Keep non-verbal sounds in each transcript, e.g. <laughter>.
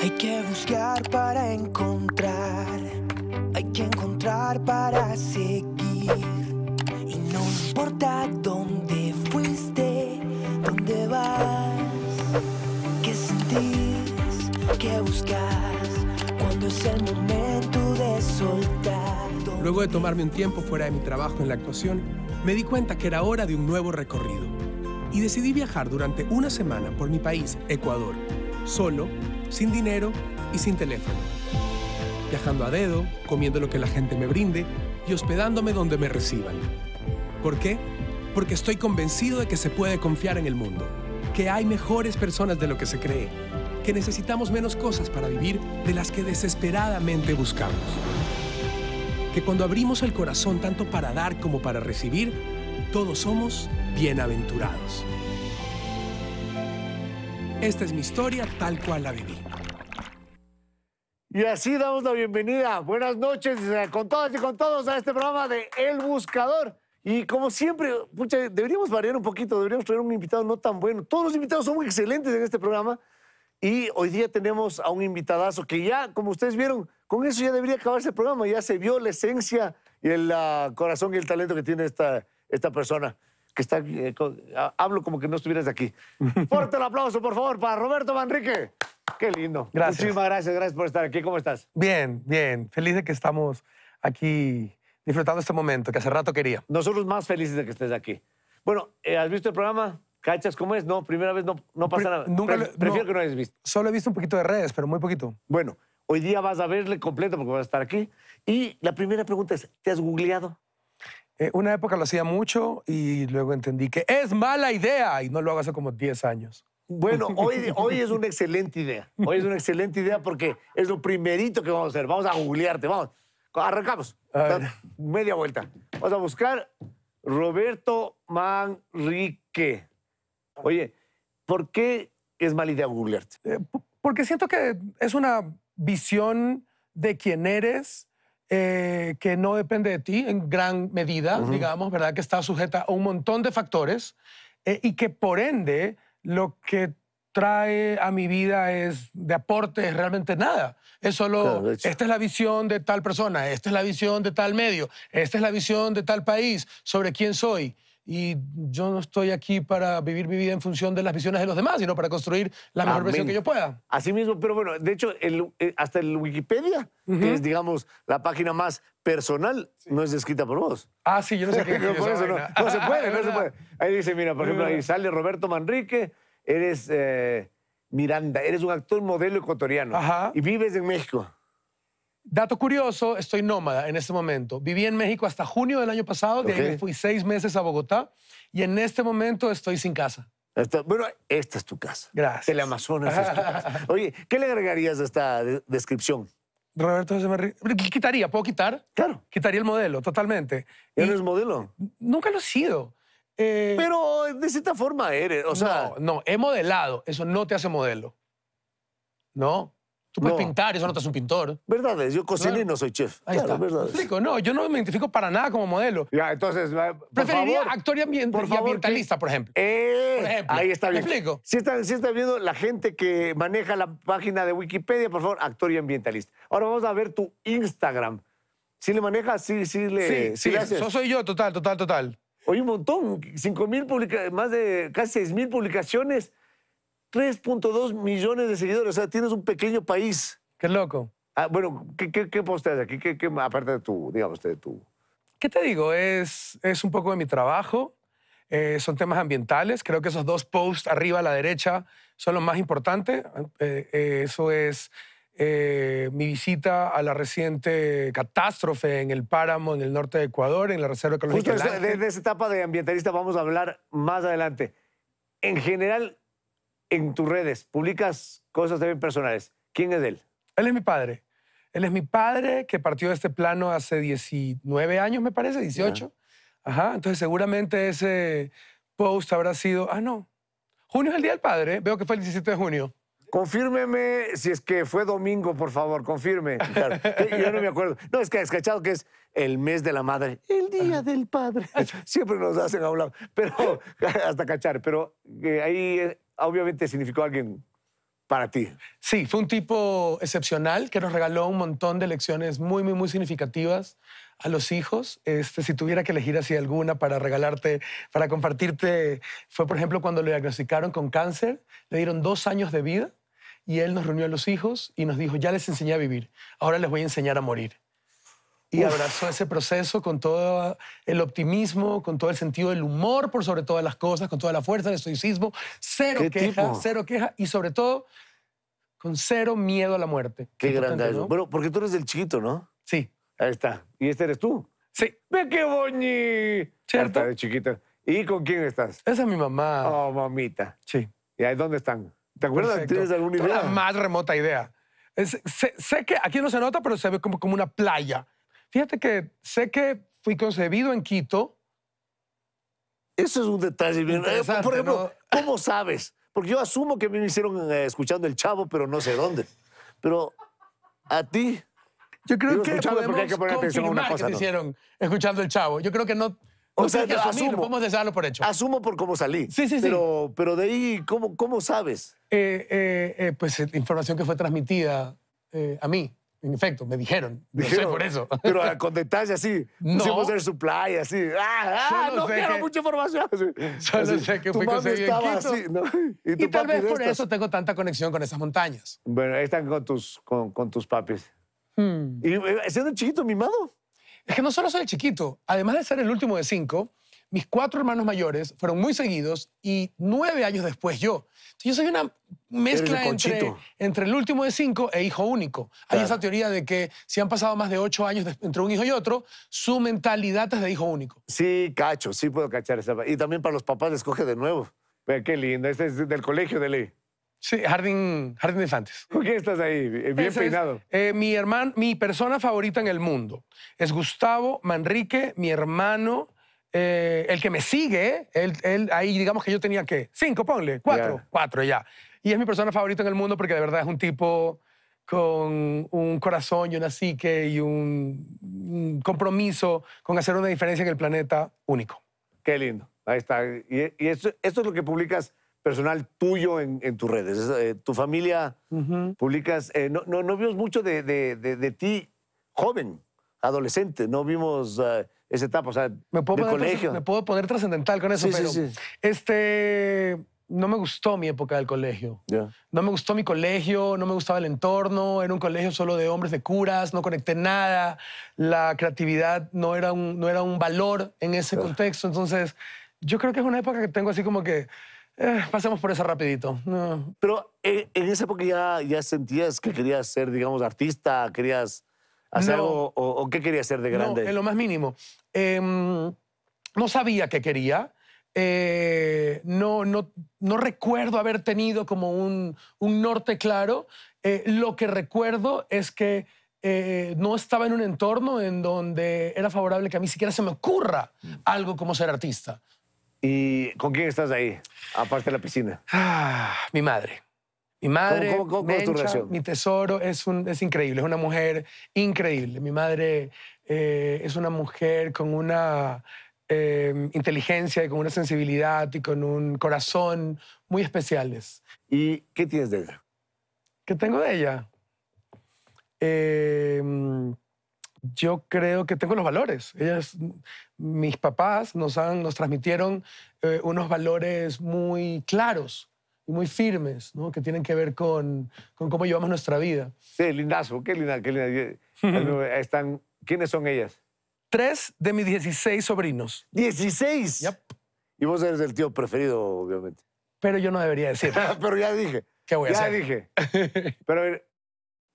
Hay que buscar para encontrar, hay que encontrar para seguir. Y no importa dónde fuiste, dónde vas, qué sentís, qué buscas, cuando es el momento de soltar. Luego de tomarme un tiempo fuera de mi trabajo en la actuación, me di cuenta que era hora de un nuevo recorrido. Y decidí viajar durante una semana por mi país, Ecuador, solo sin dinero y sin teléfono. Viajando a dedo, comiendo lo que la gente me brinde y hospedándome donde me reciban. ¿Por qué? Porque estoy convencido de que se puede confiar en el mundo, que hay mejores personas de lo que se cree, que necesitamos menos cosas para vivir de las que desesperadamente buscamos. Que cuando abrimos el corazón tanto para dar como para recibir, todos somos bienaventurados. Esta es mi historia tal cual la viví. Y así damos la bienvenida. Buenas noches eh, con todas y con todos a este programa de El Buscador. Y como siempre, pucha, deberíamos variar un poquito, deberíamos traer un invitado no tan bueno. Todos los invitados son muy excelentes en este programa. Y hoy día tenemos a un invitadazo que ya, como ustedes vieron, con eso ya debería acabarse el programa. Ya se vio la esencia y el ah, corazón y el talento que tiene esta, esta persona. Que está, eh, ah, hablo como que no estuvieras aquí. <laughs> Fuerte el aplauso, por favor, para Roberto Manrique. Qué lindo. Muchísimas gracias, gracias por estar aquí. ¿Cómo estás? Bien, bien. Feliz de que estamos aquí disfrutando este momento que hace rato quería. Nosotros más felices de que estés aquí. Bueno, eh, ¿has visto el programa? ¿Cachas cómo es? No, primera vez no, no pasa nada. Nunca prefiero que no hayas visto. Solo he visto un poquito de redes, pero muy poquito. Bueno, hoy día vas a verle completo porque vas a estar aquí. Y la primera pregunta es, ¿te has googleado? Eh, una época lo hacía mucho y luego entendí que es mala idea y no lo hago hace como 10 años. Bueno, hoy, hoy es una excelente idea. Hoy es una excelente idea porque es lo primerito que vamos a hacer. Vamos a googlearte, vamos. Arrancamos. Media vuelta. Vamos a buscar Roberto Manrique. Oye, ¿por qué es mala idea googlearte? Eh, porque siento que es una visión de quién eres eh, que no depende de ti en gran medida, digamos, ¿verdad? Que está sujeta a un montón de factores eh, y que por ende lo que trae a mi vida es de aporte, es realmente nada. Es solo, esta es la visión de tal persona, esta es la visión de tal medio, esta es la visión de tal país, sobre quién soy y yo no estoy aquí para vivir mi vida en función de las visiones de los demás, sino para construir la mejor versión que yo pueda. Así mismo, pero bueno, de hecho, eh, hasta el Wikipedia, que es, digamos, la página más personal, no es escrita por vos. Ah, sí, yo no sé qué. <laughs> no, eso, no, se puede, no se <laughs> puede. Ahí dice, mira, por ejemplo, ahí sale Roberto Manrique, eres eh, Miranda, eres un actor modelo ecuatoriano y vives en México. Dato curioso, estoy nómada en este momento. Viví en México hasta junio del año pasado, de ahí fui seis meses a Bogotá y en este momento estoy sin casa. bueno, esta es tu casa. Gracias. El Amazonas es <laughs> Oye, ¿qué le agregarías a esta descripción? Roberto José Quitaría, ¿puedo quitar? Claro. Quitaría el modelo, totalmente. él no eres modelo? Nunca lo he sido. Eh, Pero de cierta forma eres, o sea. No, no, he modelado. Eso no te hace modelo. ¿No? Tú puedes pintar, eso no te hace un pintor. Verdades, yo cocino no soy chef. Ahí está. verdades. Explico, no, yo no me identifico para nada como modelo. Ya, entonces, por Preferiría actor y, ambientalista, eh, por, ejemplo. Ahí está bien. ¿Me explico? Si están, si viendo la gente que maneja la página de Wikipedia, por favor, actor y ambientalista. Ahora vamos a ver tu Instagram. Si le manejas, sí, sí le, sí, sí, Eso soy yo, total, total, total. Oye, un montón, cinco mil publicaciones, más de casi seis mil publicaciones. 3.2 millones de seguidores. O sea, tienes un pequeño país. Qué loco. Ah, bueno, ¿qué, qué, qué posteas aquí? ¿Qué, aparte de tu, digamos, de tú. ¿Qué te digo? Es, es un poco de mi trabajo. Eh, son temas ambientales. Creo que esos dos posts arriba a la derecha son los más importantes. Eh, eh, eso es mi visita a la reciente catástrofe en el páramo en el norte de Ecuador, en la Reserva Ecológica. Justo de esa etapa de ambientalista vamos a hablar más adelante. En general, en tus redes publicas cosas también personales. ¿Quién es él? Él es mi padre. Él es mi padre que partió de este plano hace 19 años, me parece, 18. Ajá, entonces seguramente ese post habrá sido, ah, no, junio es el Día del Padre, veo que fue el 17 de junio. Confírmeme si es que fue domingo, por favor, confirme. Yo no me acuerdo. No, es que descachado que es el mes de la madre, el día del padre. Siempre nos hacen hablar. pero <laughs> hasta cachar. Pero eh, ahí eh, obviamente significó alguien para ti. Sí, fue un tipo excepcional que nos regaló un montón de lecciones muy, muy, muy significativas a los hijos. Este, si tuviera que elegir así alguna para regalarte, para compartirte, fue por ejemplo cuando le diagnosticaron con cáncer, le dieron dos años de vida y él nos reunió a los hijos y nos dijo, ya les enseñé a vivir, ahora les voy a enseñar a morir y abrazó ese proceso con todo el optimismo, con todo el sentido del humor por sobre todas las cosas, con toda la fuerza, del estoicismo, cero queja, cero queja y sobre todo con cero miedo a la muerte. Qué grande eso. Bueno, porque tú eres el chiquito, ¿no? Sí. Ahí está. ¿Y este eres tú? Sí. ¡Ve qué boñi! ¿Cierto? de chiquita. ¿Y con quién estás? Esa es mi mamá. Oh, mamita. Sí. ¿Y ahí dónde están? ¿Te acuerdas? ¿Tienes alguna idea? La más remota idea. sé, sé, que aquí no se nota, pero se ve como, como una playa. Fíjate que sé que fui concebido en Quito. Eso es un detalle bien. Eh, por ejemplo, ¿cómo sabes? Porque yo asumo que me hicieron eh, escuchando el chavo, pero no sé dónde. Pero a ti. Yo creo que podemos hay que hicieron escuchando el chavo. Yo creo que no. O sea, que asumo, podemos dejarlo por hecho. Asumo por cómo salí. Sí, sí, sí. Pero de ahí, ¿cómo, cómo sabes? Eh, pues información que fue transmitida a mí. En efecto, me dijeron. dijeron no sé por eso. <laughs> Pero ah, con detalle así. No. Pusimos el supply, así. ¡Ah, ah no quiero mucha información! solo sé que fui conseguido en Y, tal vez por eso tengo tanta conexión con esas montañas. Bueno, ahí están con tus, con, con tus papis. Hmm. Y eh, siendo chiquito, mimado. Es que no solo soy el chiquito. Además de ser el último de cinco, mis cuatro hermanos mayores fueron muy seguidos y nueve años después yo. yo soy una mezcla entre, entre, el último de cinco e hijo único. Hay esa teoría de que si han pasado más de ocho años entre un hijo y otro, su mentalidad es de hijo único. Sí, cacho, sí puedo cachar esa. Y también para los papás les coge de nuevo. Pero qué lindo, este es del colegio de ley. Sí, jardín, jardín de infantes. estás ahí? Bien peinado. Eh, mi hermano, mi persona favorita en el mundo es Gustavo Manrique, mi hermano eh, el que me sigue, él, ahí digamos que yo tenía que cinco, ponle, cuatro, cuatro ya. Y es mi persona favorita en el mundo porque de verdad es un tipo con un corazón y una psique y un, compromiso con hacer una diferencia en el planeta único. Qué lindo. Ahí está. Y, esto, es lo que publicas personal tuyo en, tus redes. Eh, tu familia publicas. Eh, no, vimos mucho de, ti joven, adolescente. No vimos esa etapa, o sea, me puedo colegio. Me puedo poner trascendental con eso, pero este no me gustó mi época del colegio. No me gustó mi colegio, no me gustaba el entorno, era un colegio solo de hombres de curas, no conecté nada, la creatividad no era un, no era un valor en ese ah. contexto, entonces yo creo que es una época que tengo así como que... Eh, pasemos por esa rapidito. Pero en, eh, en, esa época ya, ya sentías que querías ser, digamos, artista, querías hacer o, qué quería hacer de grande? en lo más mínimo. Em, no sabía qué quería. Eh, no, recuerdo haber tenido como un, norte claro. Eh, lo que recuerdo es que eh, no estaba en un entorno en donde era favorable que a mí siquiera se me ocurra mm. algo como ser artista. ¿Y con quién estás ahí, aparte de la piscina? Ah, mi madre. Mi madre, mi tesoro, es, un, es increíble, es una mujer increíble. Mi madre eh, es una mujer con una em, inteligencia y con una sensibilidad y con un corazón muy especiales. ¿Y qué tienes de ella? ¿Qué tengo de ella? Em, yo creo que tengo los valores. Ellas, mis papás nos, nos transmitieron eh, unos valores muy claros y muy firmes, ¿no? que tienen que ver con, con cómo llevamos nuestra vida. Sí, lindazo, qué linda, qué linda. <laughs> Están, ¿Quiénes son ellas? Tres de mis 16 sobrinos. ¿16? Y vos eres el tío preferido, obviamente. Pero yo no debería decir. <laughs> Pero ya dije. ¿Qué voy a ya hacer? Ya dije. <laughs> Pero a ver,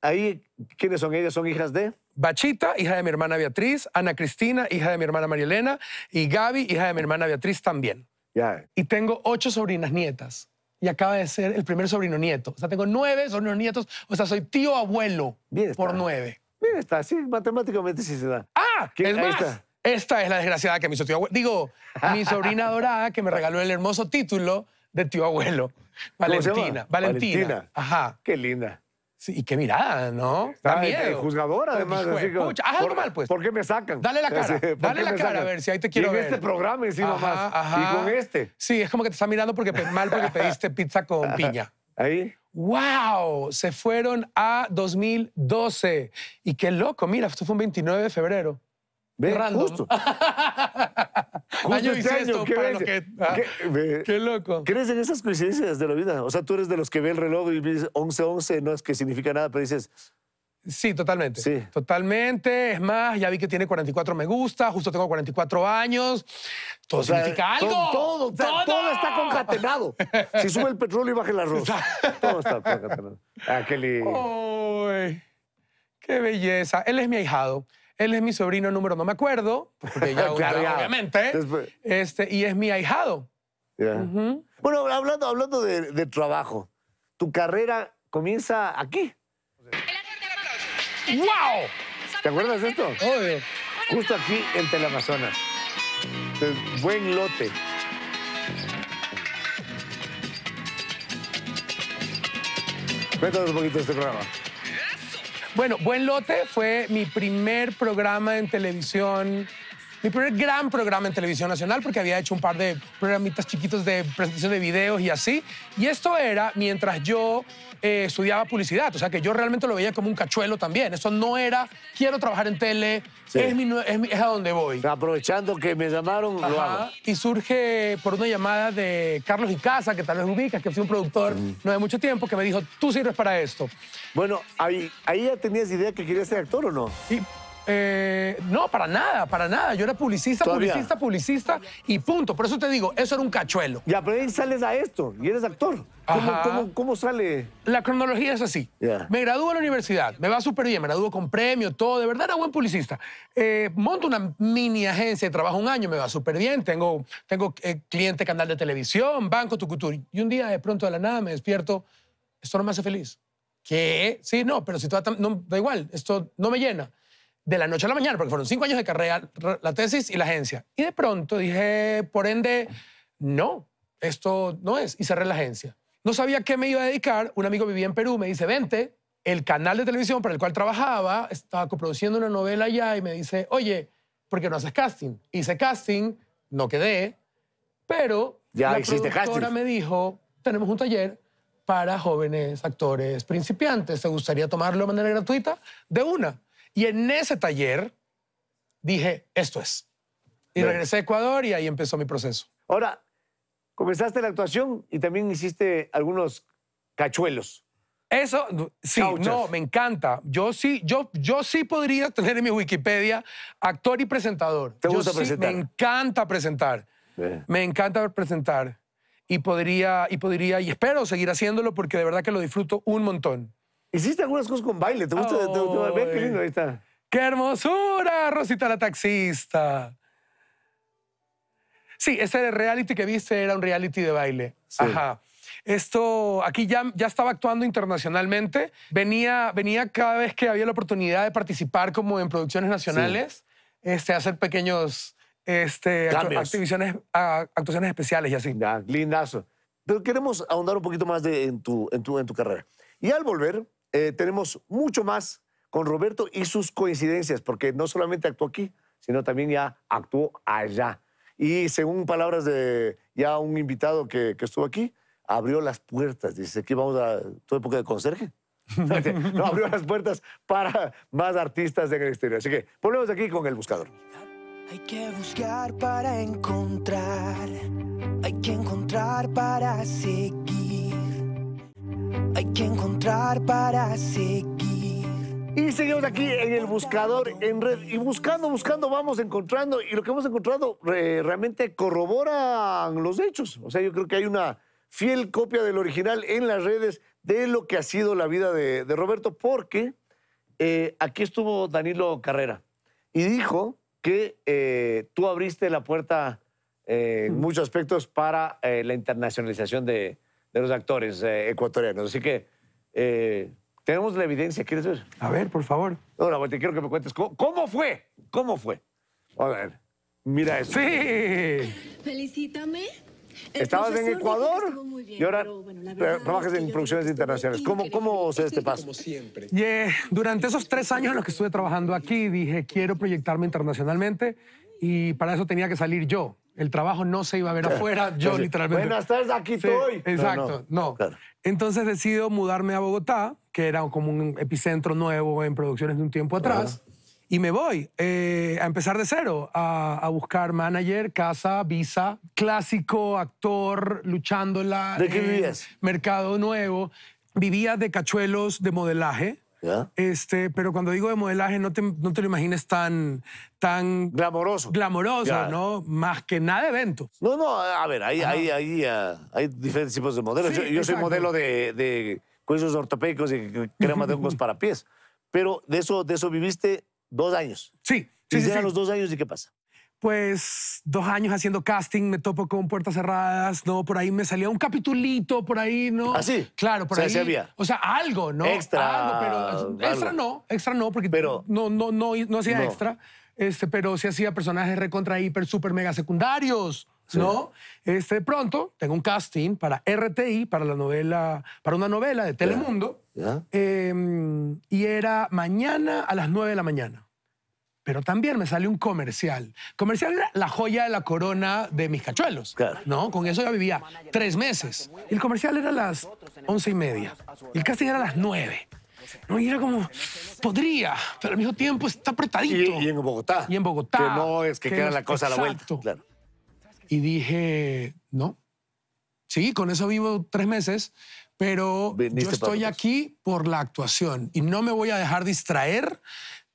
ahí, ¿quiénes son ellas? ¿Son hijas de? Bachita, hija de mi hermana Beatriz, Ana Cristina, hija de mi hermana María Elena, y Gaby, hija de mi hermana Beatriz también. Ya. Y tengo ocho sobrinas nietas y acaba de ser el primer sobrino nieto. O sea, tengo nueve sobrinos nietos, o sea, soy tío abuelo por nueve. Bien está, sí, matemáticamente sí se da. ¡Ah! ¿Qué? Es esta es la desgraciada que me hizo tío abuelo. Digo, mi <laughs> sobrina dorada que me regaló el hermoso título de tío abuelo. Valentina. Valentina. Valentina. Ajá. Qué linda y qué mirada, ¿no? Está da miedo. El además. Hijo, algo mal, pues. ¿Por qué me sacan? Dale la cara. Dale la cara, a ver si ahí te quiero y en ver. este programa encima más. Ajá. Y con este. Sí, es como que te está mirando porque mal porque pediste pizza con <laughs> piña. Ahí. ¡Wow! Se fueron a 2012. Y qué loco, mira, esto fue un 29 de febrero. Ve, justo. <laughs> año este ¿qué, que, ah, ¿Qué, loco. ¿Crees en esas coincidencias de la vida? O sea, tú eres de los que ve el reloj y dices 11-11, no es que significa nada, pero dices... Sí, totalmente. Sí. Totalmente. Es más, ya vi que tiene 44 me gusta, justo tengo 44 años. Todo significa algo. Todo, todo, está concatenado. si sube el petróleo y baja el arroz. todo está concatenado. Ah, qué lindo. ¡Qué belleza! Él es mi ahijado. Él es mi sobrino número, no me acuerdo, porque <laughs> obviamente, este, y es mi ahijado. Bueno, hablando, hablando de, trabajo, tu carrera comienza aquí. ¡Wow! ¿Te acuerdas de esto? Justo aquí en Teleamazonas. Entonces, buen lote. Cuéntanos un poquito de este programa. Bueno, Buen Lote fue mi primer programa en televisión mi primer gran programa en televisión nacional, porque había hecho un par de programitas chiquitos de presentación de videos y así. Y esto era mientras yo eh, estudiaba publicidad, o sea que yo realmente lo veía como un cachuelo también. Eso no era, quiero trabajar en tele, es, a donde voy. Aprovechando que me llamaron, lo hago. Y surge por una llamada de Carlos Icaza, que tal vez ubicas, que fue un productor no de mucho tiempo, que me dijo, tú sirves para esto. Bueno, ahí, ya tenías idea que querías ser actor o no. Sí. Eh, no, para nada, para nada. Yo era publicista, publicista, publicista y punto. Por eso te digo, eso era un cachuelo. Ya, pero ahí sales a esto y eres actor. ¿Cómo, sale? La cronología es así. Me gradúo en la universidad, me va súper bien, me gradúo con premio, todo. De verdad era buen publicista. Eh, monto una mini agencia de trabajo un año, me va súper bien. Tengo, tengo eh, cliente, canal de televisión, banco, tucutur. Y un día, de pronto, de la nada, me despierto. Esto no me hace feliz. ¿Qué? Sí, no, pero si todo no, da igual, esto no me llena de la noche a la mañana, porque fueron cinco años de carrera, la tesis y la agencia. Y de pronto dije, por ende, no, esto no es. Y cerré la agencia. No sabía qué me iba a dedicar. Un amigo vivía en Perú, me dice, vente. El canal de televisión para el cual trabajaba estaba coproduciendo una novela allá y me dice, oye, ¿por qué no haces casting? Hice casting, no quedé, pero ya la productora me dijo, tenemos un taller para jóvenes actores principiantes. ¿Te gustaría tomarlo de manera gratuita? De una. Y en ese taller dije, esto es. Y regresé a Ecuador y ahí empezó mi proceso. Ahora, comenzaste la actuación y también hiciste algunos cachuelos. Eso, sí, no, me encanta. Yo sí, yo, yo sí podría tener en mi Wikipedia actor y presentador. ¿Te gusta presentar? me encanta presentar. Me encanta presentar. Y podría, y podría, y espero seguir haciéndolo porque de verdad que lo disfruto un montón. Hiciste algunas cosas con baile. ¿Te gusta? te, qué lindo, ahí está. ¡Qué hermosura! Rosita la taxista. Sí, ese reality que viste era un reality de baile. Ajá. Esto, aquí ya, ya estaba actuando internacionalmente. Venía, venía cada vez que había la oportunidad de participar como en producciones nacionales, este, hacer pequeños este, actuaciones especiales y así. Ya, lindazo. Pero queremos ahondar un poquito más de, en, tu, en, tu, en tu carrera. Y al volver, eh, tenemos mucho más con Roberto y sus coincidencias, porque no solamente actuó aquí, sino también ya actuó allá. Y según palabras de ya un invitado que, estuvo aquí, abrió las puertas. Dice, aquí vamos a toda época de conserje. <laughs> no, abrió las puertas para más artistas en el exterior. Así que volvemos aquí con El Buscador. Hay que buscar para encontrar, hay que encontrar para seguir hay que encontrar para seguir. Y seguimos aquí en el buscador en red. Y buscando, buscando, vamos encontrando. Y lo que hemos encontrado realmente corroboran los hechos. O sea, yo creo que hay una fiel copia del original en las redes de lo que ha sido la vida de, Roberto, porque eh, aquí estuvo Danilo Carrera y dijo que eh, tú abriste la puerta eh, en muchos aspectos para la internacionalización de, de los actores eh, ecuatorianos. Así que eh, tenemos la evidencia, ¿quieres ver? A ver, por favor. Ahora, te quiero que me cuentes cómo, fue, cómo fue. A ver, mira eso. ¡Sí! Felicítame. Estabas en Ecuador y ahora trabajas en producciones internacionales. ¿Cómo, ¿Cómo se este paso? Como siempre. Durante esos tres años en los que estuve trabajando aquí, dije, quiero proyectarme internacionalmente y para eso tenía que salir yo el trabajo no se iba a ver afuera, yo literalmente... Buenas tardes, aquí estoy. Exacto, no. Entonces decido mudarme a Bogotá, que era como un epicentro nuevo en producciones de un tiempo atrás, y me voy eh, a empezar de cero, a, buscar manager, casa, visa, clásico, actor, luchándola. ¿De qué vivías? Mercado nuevo. Vivía de cachuelos de modelaje este, pero cuando digo de modelaje, no te, no te lo imagines tan, tan glamoroso. Glamoroso, ¿no? Más que nada eventos. No, no, a ver, hay, hay, hay, ah, hay, diferentes tipos de modelos. yo, soy modelo de, de cuellos ortopédicos y crema de hongos <laughs> para pies. Pero de eso, de eso viviste dos años. Sí. Sí, sí, sí. los dos años y qué pasa? pues dos años haciendo casting, me topo con puertas cerradas, ¿no? Por ahí me salía un capitulito, por ahí, ¿no? ¿Ah, sí? Claro, por o sea, ahí. O sea, algo, ¿no? Extra. pero extra no, extra no, porque pero, no, no, no, no hacía extra, este, pero sí hacía personajes recontra hiper, super mega secundarios. ¿no? Este, pronto tengo un casting para RTI, para la novela, para una novela de Telemundo. Em, y era mañana a las 9 de la mañana pero también me sale un comercial. Comercial era la joya de la corona de mis cachuelos. Claro. ¿no? Con eso ya vivía tres meses. El comercial era a las once y media. el casting era a las nueve. No, y era como, podría, pero al mismo tiempo está apretadito. Y, en Bogotá. Y en Bogotá. Que no es que, queda la cosa a la vuelta. Claro. Y dije, no. Sí, con eso vivo tres meses, pero yo estoy aquí por la actuación y no me voy a dejar distraer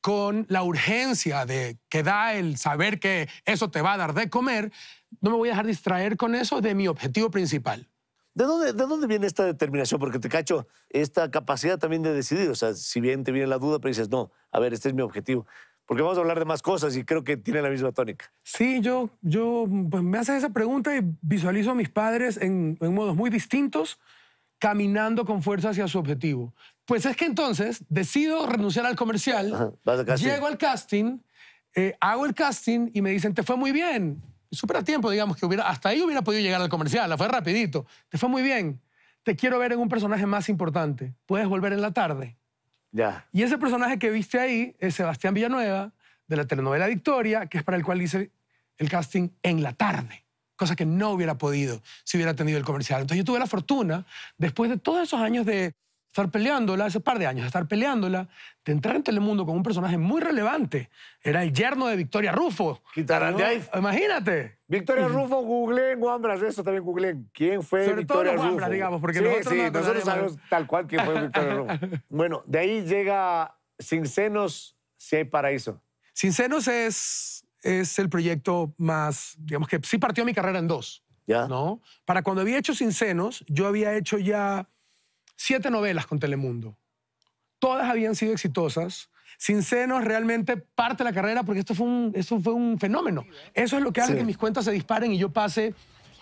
con la urgencia de que da el saber que eso te va a dar de comer, no me voy a dejar distraer con eso de mi objetivo principal. ¿De dónde, ¿De dónde viene esta determinación? Porque te cacho, esta capacidad también de decidir. O sea, si bien te viene la duda, pero dices, no, a ver, este es mi objetivo. Porque vamos a hablar de más cosas y creo que tiene la misma tónica. Sí, yo, yo pues, me haces esa pregunta y visualizo a mis padres en modos muy distintos, caminando con fuerza hacia su objetivo. Pues es que entonces decido renunciar al comercial, llego al casting, eh, hago el casting y me dicen, te fue muy bien. a tiempo, digamos, que hubiera, hasta ahí hubiera podido llegar al comercial, la fue rapidito. Te fue muy bien. Te quiero ver en un personaje más importante. Puedes volver en la tarde. Ya. Y ese personaje que viste ahí es Sebastián Villanueva, de la telenovela Victoria, que es para el cual hice el casting en la tarde, cosa que no hubiera podido si hubiera tenido el comercial. Entonces yo tuve la fortuna, después de todos esos años de estar peleándola, hace un par de años, estar peleándola, de entrar en Telemundo con un personaje muy relevante. Era el yerno de Victoria Rufo. Quitarán ahí. Imagínate. Victoria mm. Rufo, googleen, Guambras, eso también googleen. ¿Quién fue Sobre Victoria todo los Rufo? digamos, porque sí, nosotros, no nosotros sabemos tal cual quién fue Victoria Rufo. <laughs> Bueno, de ahí llega Sin Senos, si hay paraíso. Sin Senos es, es el proyecto más, digamos que sí partió mi carrera en dos. ¿Ya? ¿no? Para cuando había hecho Sin Senos, yo había hecho ya siete novelas con Telemundo. Todas habían sido exitosas. Sin senos realmente parte la carrera porque esto fue un, eso fue un fenómeno. Eso es lo que hace que mis cuentas se disparen y yo pase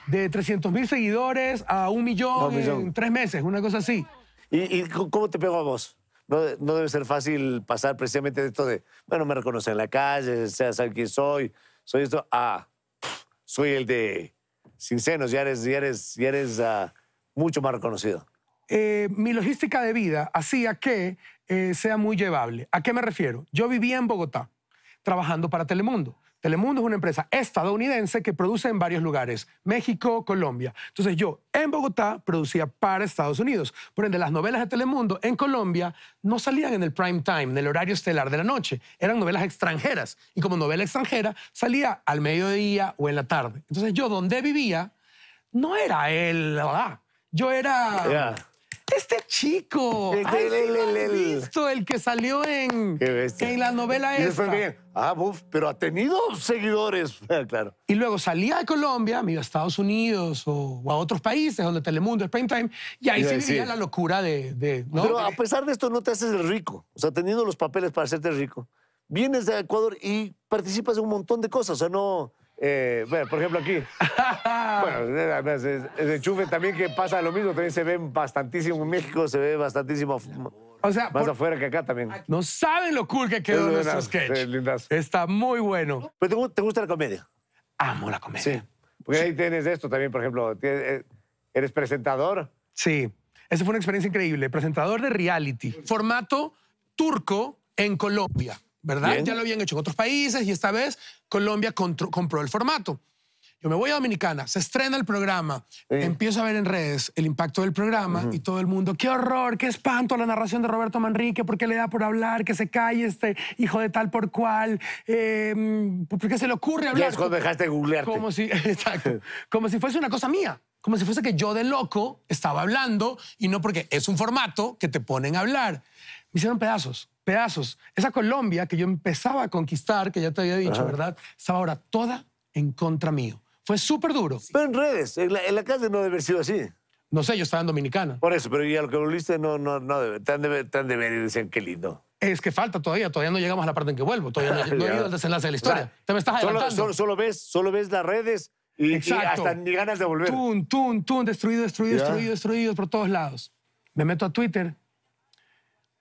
de 300.000 mil seguidores a un millón, en tres meses, una cosa así. ¿Y, cómo te pegó a vos? No, no, debe ser fácil pasar precisamente de esto de, bueno, me reconocen en la calle, sea saber quién soy, soy esto, ah, soy el de sin senos, ya eres, eres, eres ah, mucho más reconocido. Eh, mi logística de vida hacía que eh, sea muy llevable. ¿A qué me refiero? Yo vivía en Bogotá trabajando para Telemundo. Telemundo es una empresa estadounidense que produce en varios lugares, México, Colombia. Entonces yo en Bogotá producía para Estados Unidos. Por ende, las novelas de Telemundo en Colombia no salían en el prime time, en el horario estelar de la noche. Eran novelas extranjeras. Y como novela extranjera, salía al mediodía o en la tarde. Entonces yo donde vivía no era el... Yo era... Este chico. el, visto el que salió en, la novela ah, pero ha tenido seguidores, <laughs> ah, claro. Y luego salía de Colombia, me a Estados Unidos o, a otros países donde Telemundo el prime time, y ahí se vivía la locura de... Pero a pesar de esto no te haces rico, o sea, teniendo los papeles para hacerte rico. Vienes de Ecuador y participas en un montón de cosas, o sea, no... Eh, bueno, por ejemplo, aquí. <laughs> bueno, el enchufe también que pasa lo mismo, también se ve bastantísimo. En México se ve bastantísimo. O sea, más afuera que acá también. No saben lo cool que quedó nuestro sketch. Está muy bueno. ¿Pero te, gusta la comedia? Amo la comedia. Porque ahí tienes esto también, por ejemplo. Eh, eres presentador. Sí. Esa fue una experiencia increíble. Presentador de reality. Formato turco en Colombia. ¿verdad? Ya lo habían hecho en otros países y esta vez Colombia compró el formato. Yo me voy a Dominicana, se estrena el programa, empiezo a ver en redes el impacto del programa y todo el mundo, qué horror, qué espanto la narración de Roberto Manrique, por qué le da por hablar, que se calle este hijo de tal por cual, eh, por qué se le ocurre hablar. Ya dejaste de googlearte. Como si, <laughs> como si fuese una cosa mía como si fuese que yo de loco estaba hablando y no porque es un formato que te ponen a hablar. Me hicieron pedazos pedazos. Esa Colombia que yo empezaba a conquistar, que ya te había dicho, ¿verdad? Estaba ahora toda en contra mío. Fue súper duro. Pero en redes, en la, calle no debe haber sido así. No sé, yo estaba en Dominicana. Por eso, pero ya lo que volviste no, no, no debe, tan debe, tan y decían qué lindo. Es que falta todavía, todavía no llegamos a la parte en que vuelvo, todavía no, <laughs> no he ido al desenlace de la historia. te me estás adelantando. Solo, ves, solo ves las redes y, hasta ni ganas de volver. Tun, tun, tun, destruido, destruido, destruido, destruido por todos lados. Me meto a Twitter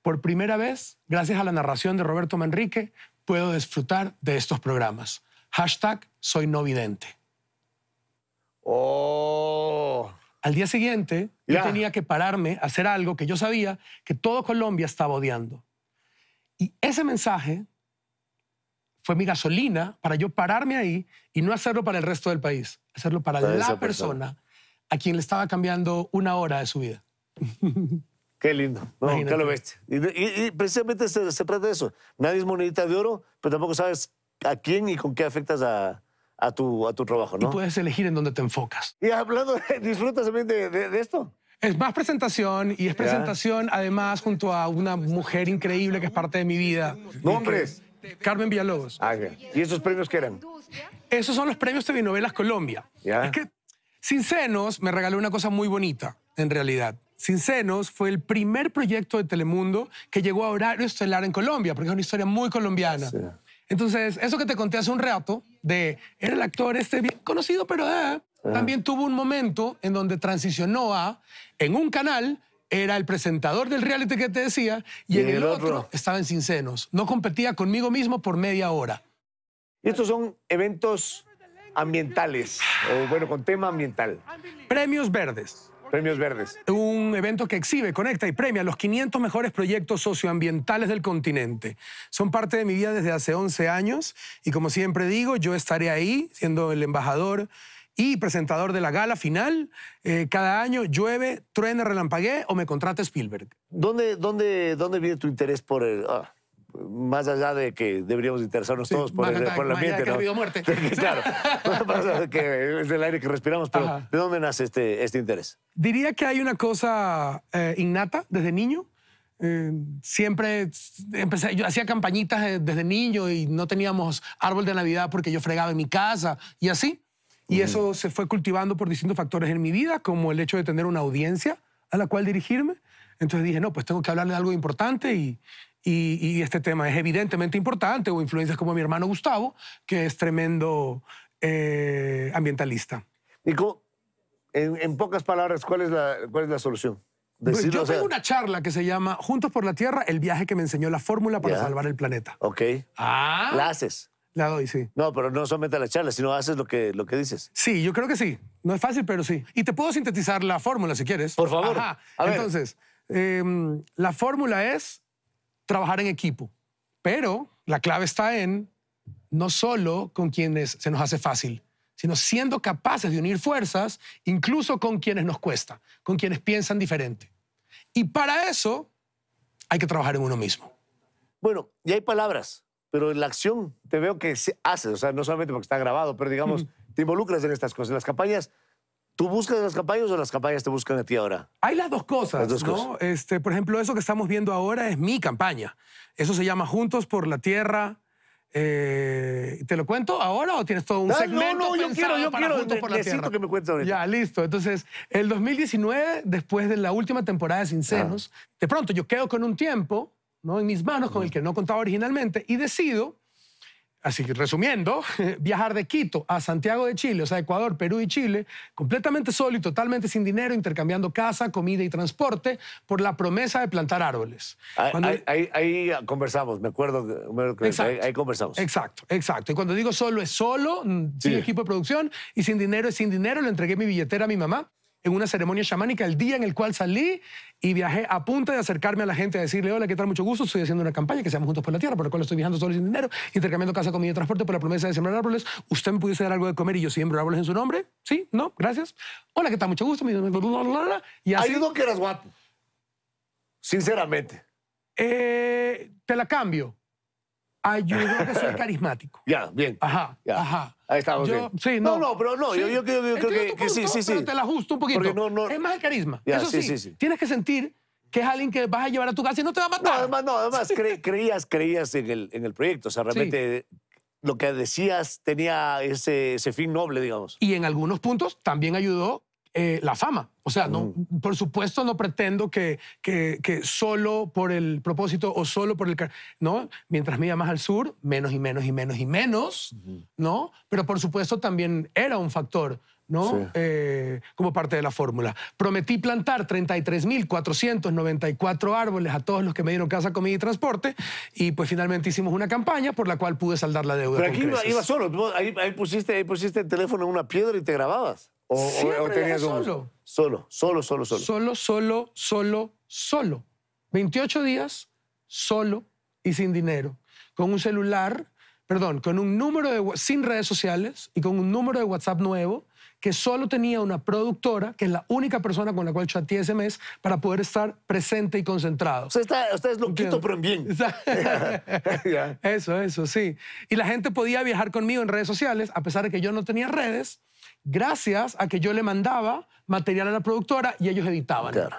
por primera vez, gracias a la narración de Roberto Manrique, puedo disfrutar de estos programas. Hashtag soy no vidente. Oh. Al día siguiente, yo tenía que pararme a hacer algo que yo sabía que todo Colombia estaba odiando. Y ese mensaje fue mi gasolina para yo pararme ahí y no hacerlo para el resto del país, hacerlo para, la persona a quien le estaba cambiando una hora de su vida. <laughs> Qué lindo. No, qué lo ves. Y, precisamente se, se, trata de eso. Nadie es monedita de oro, pero tampoco sabes a quién y con qué afectas a, tu, a tu trabajo, ¿no? Y puedes elegir en dónde te enfocas. Y hablando, <laughs> disfrutas también de, esto. Es más presentación y es presentación además junto a una mujer increíble que es parte de mi vida. ¿Nombres? Carmen Villalobos. Ah, ¿Y esos premios qué eran? Esos son los premios de Novelas Colombia. Es que Sin Senos me regaló una cosa muy bonita, en realidad. Sin fue el primer proyecto de Telemundo que llegó a horario estelar en Colombia, porque es una historia muy colombiana. Entonces, eso que te conté hace un rato, de era el actor este bien conocido, pero ah, ah. también tuvo un momento en donde transicionó a, en un canal, era el presentador del reality que te decía, y, en el, otro, estaba en Sin No competía conmigo mismo por media hora. Y estos son eventos ambientales, o bueno, con tema ambiental. Premios verdes. Premios Verdes. Un evento que exhibe, conecta y premia los 500 mejores proyectos socioambientales del continente. Son parte de mi vida desde hace 11 años y como siempre digo, yo estaré ahí siendo el embajador y presentador de la gala final. Eh, cada año llueve, truena, relampaguee o me contrata Spielberg. ¿Dónde, viene tu interés por el...? Ah, más allá de que deberíamos interesarnos todos por, el, por el ambiente, que ¿no? muerte. <laughs> claro, <laughs> más allá de que es el aire que respiramos, pero ¿de dónde nace este, este interés? Diría que hay una cosa eh, innata desde niño. Eh, siempre empecé, yo hacía campañitas eh, desde niño y no teníamos árbol de Navidad porque yo fregaba en mi casa y así. Y eso se fue cultivando por distintos factores en mi vida, como el hecho de tener una audiencia a la cual dirigirme. Entonces dije, no, pues tengo que hablarle de algo importante y, y, este tema es evidentemente importante, o influencias como mi hermano Gustavo, que es tremendo eh, ambientalista. Nico, en, pocas palabras, ¿cuál es la, cuál es la solución? Pues yo tengo una charla que se llama Juntos por la Tierra, el viaje que me enseñó la fórmula para salvar el planeta. Ok. Ah. La haces. La doy, sí. No, pero no solamente la charla, sino haces lo que, lo que dices. Sí, yo creo que sí. No es fácil, pero sí. Y te puedo sintetizar la fórmula si quieres. Por favor. Entonces, em, la fórmula es trabajar en equipo, pero la clave está en no solo con quienes se nos hace fácil, sino siendo capaces de unir fuerzas incluso con quienes nos cuesta, con quienes piensan diferente. Y para eso hay que trabajar en uno mismo. Bueno, ya hay palabras, pero en la acción te veo que haces, o sea, no solamente porque está grabado, pero digamos, te involucras en estas cosas, en las campañas ¿Tú buscas las campañas o las campañas te buscan a ti ahora? Hay las dos cosas, ¿no? Este, por ejemplo, eso que estamos viendo ahora es mi campaña. Eso se llama Juntos por la Tierra. Eh, ¿Te lo cuento ahora o tienes todo un ah, no, segmento? No, no, yo quiero, yo quiero. que me cuentes Ya, listo. Entonces, el 2019, después de la última temporada de Sin Senos, ah. de pronto yo quedo con un tiempo ¿no? en mis manos con el que no contaba originalmente y decido Así que resumiendo, <laughs> viajar de Quito a Santiago de Chile, o sea, Ecuador, Perú y Chile, completamente solo y totalmente sin dinero, intercambiando casa, comida y transporte por la promesa de plantar árboles. Ahí, conversamos, me acuerdo, exacto, ahí, conversamos. Exacto, exacto. Y cuando digo solo es solo, mm, sin equipo de producción y sin dinero es sin dinero, le entregué mi billetera a mi mamá en una ceremonia chamánica el día en el cual salí y viajé a punta de acercarme a la gente a decirle, hola, ¿qué tal? Mucho gusto, estoy haciendo una campaña que seamos juntos por la tierra, por la cual estoy viajando solo sin dinero, intercambiando casa, comida y transporte por la promesa de sembrar árboles. ¿Usted me pudiese dar algo de comer y yo siembro árboles en su nombre? ¿Sí? ¿No? Gracias. Hola, ¿qué tal? Mucho gusto. Y Ayudo que eras guapo. Sinceramente. Eh, te la cambio ayudó ah, a que soy carismático. Ya, bien. Ajá, ya. ajá. Ahí estamos. Sí, no. no, pero no, yo, yo, yo creo que, sí, sí, pero Te la ajusto un poquito. Es más el carisma. Eso sí, Tienes que sentir que es alguien que vas a llevar a tu casa y no te va a matar. No, además, no, además <laughs> creías, creías en el, en el proyecto. O sea, realmente lo que decías tenía ese, ese fin noble, digamos. Y en algunos puntos también ayudó eh, la fama. O sea, no, mm. por supuesto no pretendo que, que, solo por el propósito o solo por el... ¿no? Mientras me iba más al sur, menos y menos y menos y menos, ¿no? Pero por supuesto también era un factor. ¿no? Eh, como parte de la fórmula. Prometí plantar 33.494 árboles a todos los que me dieron casa, comida y transporte y pues finalmente hicimos una campaña por la cual pude saldar la deuda. Pero aquí iba, solo, ahí pusiste, ahí pusiste el teléfono en una piedra y te grababas. O, tenías solo. Solo, solo, solo, solo. Solo, solo, solo, solo. 28 días solo y sin dinero. Con un celular, perdón, con un número de, sin redes sociales y con un número de WhatsApp nuevo que solo tenía una productora, que es la única persona con la cual chateé ese mes, para poder estar presente y concentrado. O sea, está, usted es loquito, pero en bien. <laughs> eso, eso, sí. Y la gente podía viajar conmigo en redes sociales, a pesar de que yo no tenía redes, gracias a que yo le mandaba material a la productora y ellos editaban. Claro.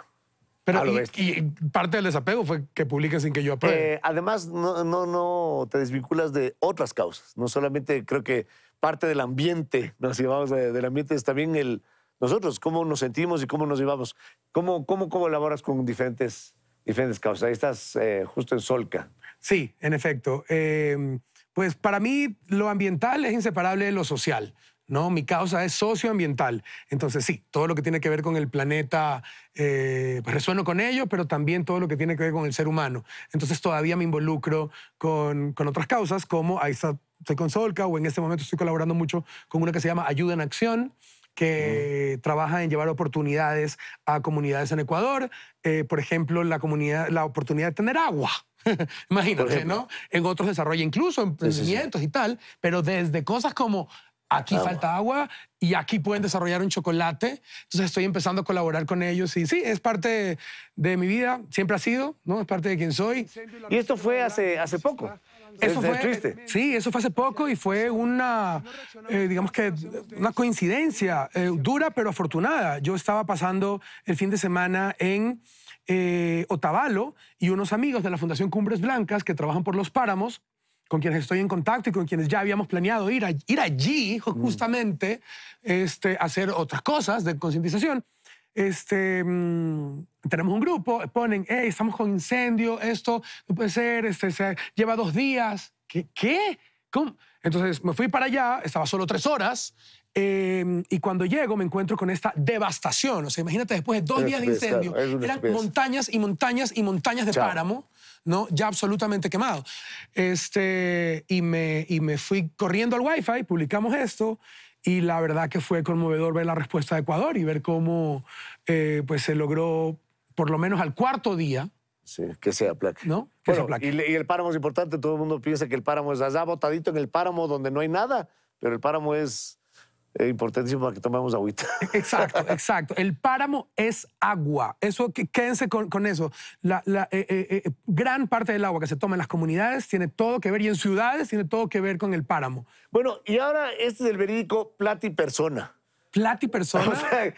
Pero y, parte del desapego fue que publiquen sin que yo apruebe. Eh, además, no, no, no te desvinculas de otras causas. No solamente creo que parte del ambiente, nos llevamos del ambiente, es también el, nosotros, cómo nos sentimos y cómo nos llevamos. ¿Cómo, cómo colaboras con diferentes, diferentes causas? Ahí estás eh, justo en Solca. Sí, en efecto. Eh, pues para mí lo ambiental es inseparable de lo social. No, mi causa es socioambiental. Entonces, sí, todo lo que tiene que ver con el planeta, eh, pues resueno con ello, pero también todo lo que tiene que ver con el ser humano. Entonces, todavía me involucro con, otras causas, como ahí estoy con Solca, o en este momento estoy colaborando mucho con una que se llama Ayuda en Acción, que trabaja en llevar oportunidades a comunidades en Ecuador. Eh, por ejemplo, la, comunidad, la oportunidad de tener agua. <laughs> Imagínate, ¿no? En otros desarrollos incluso en y tal, pero desde cosas como aquí ah, falta agua y aquí pueden desarrollar un chocolate. Entonces estoy empezando a colaborar con ellos y sí, es parte de mi vida, siempre ha sido, ¿no? Es parte de quien soy. Y esto fue hace, hace poco. Eso fue, triste. Sí, eso fue hace poco y fue una, eh, digamos que, una coincidencia eh, dura pero afortunada. Yo estaba pasando el fin de semana en eh, Otavalo y unos amigos de la Fundación Cumbres Blancas que trabajan por los páramos con quienes estoy en contacto y con quienes ya habíamos planeado ir, ir allí mm. justamente este, hacer otras cosas de concientización. Este, mm, tenemos un grupo, ponen, estamos con incendio, esto no puede ser, este, lleva dos días. ¿Qué? ¿Qué? ¿Cómo? Entonces me fui para allá, estaba solo tres horas, em, y cuando llego me encuentro con esta devastación. O sea, imagínate, después de dos días de incendio, eran montañas y montañas y montañas de páramo, ¿no? ya absolutamente quemado. Este, y, me, me fui corriendo al WiFi, publicamos esto, y la verdad que fue conmovedor ver la respuesta de Ecuador y ver cómo eh, pues se logró, por lo menos al cuarto día, Sí, que sea placa. ¿No? Y, el páramo es importante. Todo el mundo piensa que el páramo es allá botadito en el páramo donde no hay nada, pero el páramo es eh, importantísimo para que tomemos agüita. <laughs> Exacto, exacto. El páramo es agua. Eso, quédense con, eso. La, eh, eh, gran parte del agua que se toma en las comunidades tiene todo que ver, y en ciudades tiene todo que ver con el páramo. Bueno, y ahora este es el verídico plati persona. plati persona?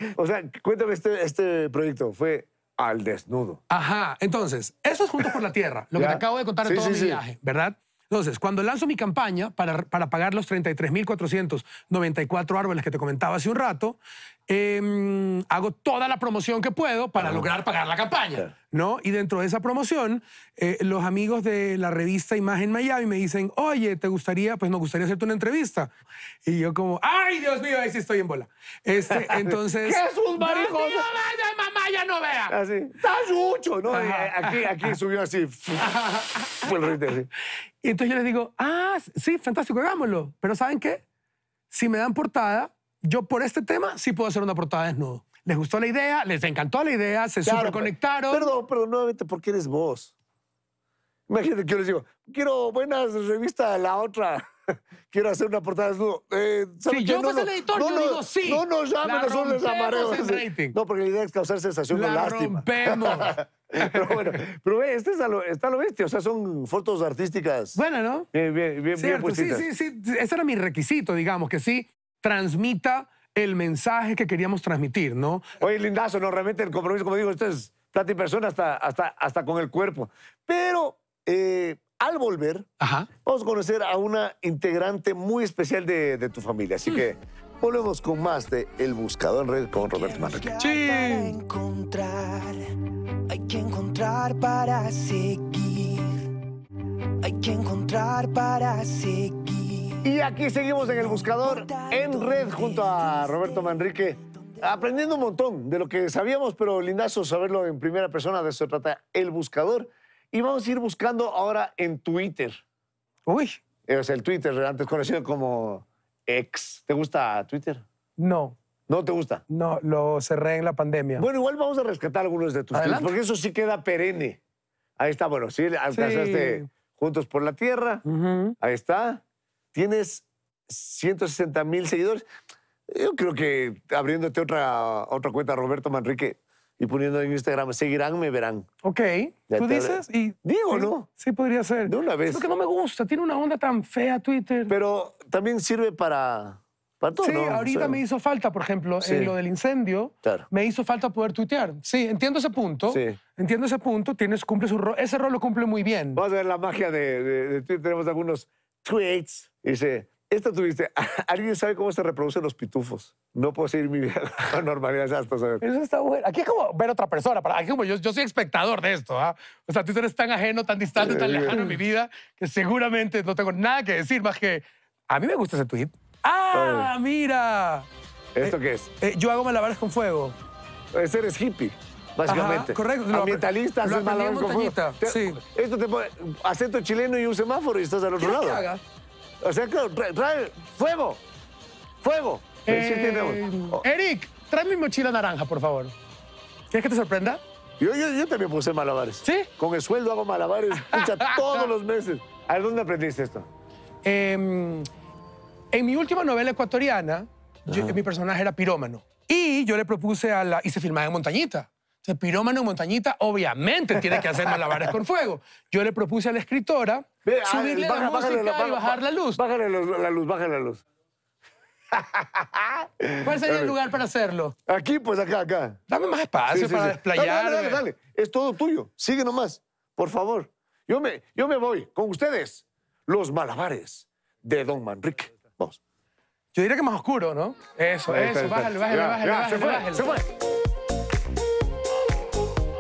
<laughs> O sea, cuéntame este, este proyecto. Fue al desnudo. Ajá, entonces, eso es Juntos por la Tierra, lo que te acabo de contar en todo mi viaje, ¿verdad? Entonces, cuando lanzo mi campaña para, para pagar los 33.494 árboles que te comentaba hace un rato, Em, hago toda la promoción que puedo para lograr pagar la campaña, ¿no? Y dentro de esa promoción, eh, los amigos de la revista Imagen Miami me dicen, oye, ¿te gustaría, pues nos gustaría hacerte una entrevista? Y yo como, ay, Dios mío, ahí sí estoy en bola. Este, <laughs> entonces... ¡Jesús, no ¡Vaya, mamá, ya no vea! Así, ah, ¡Está mucho, ¿no? Eh, aquí, aquí subió así. <laughs> Fue el así. Y entonces yo les digo, ah, sí, fantástico, hagámoslo. Pero ¿saben qué? Si me dan portada, yo por este tema sí puedo hacer una portada desnudo. Les gustó la idea, les encantó la idea, se claro, superconectaron. Perdón, perdón, nuevamente, ¿por qué eres vos. Imagínate que yo les digo, quiero buenas revistas, la otra. <laughs> Quiero hacer una portada desnudo. Eh, si yo fuese no, el editor, no, yo no, digo sí. No nos llamen, nosotros les amaremos. No, porque la idea es causar sensación la de lástima. rompemos. <laughs> Eh, pero bueno, pero ve, este está lo, está lo bestia. O sea, son fotos artísticas. Bueno, ¿no? Bien, bien, bien, Cierto, Sí, sí, sí. Ese era mi requisito, digamos, que sí transmita el mensaje que queríamos transmitir, ¿no? Oye, lindazo, no, realmente el compromiso, como digo, esto es plata y persona hasta, hasta, hasta con el cuerpo. Pero eh, al volver, vamos a conocer a una integrante muy especial de, tu familia. Así que volvemos con más de El Buscador en Red con Roberto Manrique. Sí. encontrar, hay que encontrar para seguir. Hay que encontrar para seguir. Y aquí seguimos en el buscador en red junto a Roberto Manrique, aprendiendo un montón de lo que sabíamos, pero lindazo saberlo en primera persona, de eso trata el buscador. Y vamos a ir buscando ahora en Twitter. Uy. Es el Twitter, antes conocido como ex. ¿Te gusta Twitter? No. ¿No te gusta? No, lo cerré en la pandemia. Bueno, igual vamos a rescatar algunos de tus Adelante. porque eso sí queda perenne. Ahí está, bueno, sí, alcanzaste Juntos por la Tierra. Ahí está tienes 160 mil seguidores. Yo creo que abriéndote otra, otra cuenta, Roberto Manrique, y poniendo en Instagram, seguirán, me verán. Ok. ¿Tú dices? Y, Digo, ¿no? Sí, podría ser. De una vez. Es que no me gusta, tiene una onda tan fea Twitter. Pero también sirve para. Para todo, sí, ahorita me hizo falta, por ejemplo, en lo del incendio, me hizo falta poder tuitear. Sí, entiendo ese punto. Sí. Entiendo ese punto, tienes, cumple su ese rol lo cumple muy bien. Vamos a ver la magia de Twitter. Tenemos algunos tweets. Dice, esto tuviste. <laughs> ¿Alguien sabe cómo se reproducen los pitufos? No puedo seguir mi vida con normalidad hasta saber. Eso está bueno. Aquí es como ver a otra persona. Aquí como yo, yo soy espectador de esto. ¿ah? O sea, tú eres tan ajeno, tan distante, tan lejano en mi vida que seguramente no tengo nada que decir más que a mí me gusta ese tweet. ¡Ah, mira! ¿Esto eh, qué es? Eh, yo hago malabares con fuego. Ese eres hippie básicamente. Ajá, correcto. Ambientalista, lo, lo montañita, sí. Esto te pone acento chileno y un semáforo y estás al otro lado. O sea, claro, trae, fuego, fuego. Eh, oh. Eric, trae mi mochila naranja, por favor. ¿Quieres que te sorprenda? Yo, yo, yo también puse malabares. ¿Sí? Con el sueldo hago malabares escucha, <laughs> todos los meses. ¿A dónde aprendiste esto? Em, en mi última novela ecuatoriana, mi personaje era pirómano. Y yo le propuse a la... Y se filmaba en Montañita. El pirómano montañita, obviamente tiene que hacer malabares con fuego. Yo le propuse a la escritora subirle la música y bajar la luz. Bájale la luz, bájale la luz. ¿Cuál sería el <laughs> lugar para hacerlo? Aquí, pues acá, acá. Dame más espacio para desplayar. Dale, dale, dale, Es todo tuyo. Sigue nomás, por favor. Yo me, yo me voy con ustedes. Los malabares de Don Manrique. Vamos. Yo diría que más oscuro, ¿no? Eso, eso. Bájale, bájale, bájale.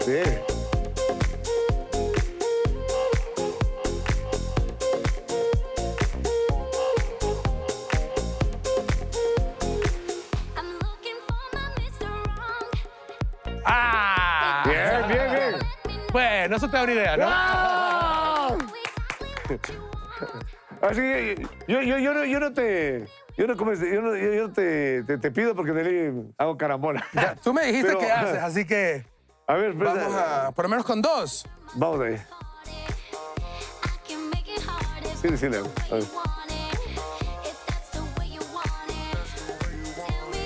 Bien, ah. Bien, bien, bien. Bueno, eso te da una idea, ¿no? Así ¡Ah! ah, que yo, yo, yo, no, yo no te... Yo no, comes, yo no, yo, te, te, pido porque le hago carambola. tú me dijiste qué que haces, así que... A ver, Vamos a, por lo menos con dos. Vamos ahí. Sí, sí, le hago. Eh, con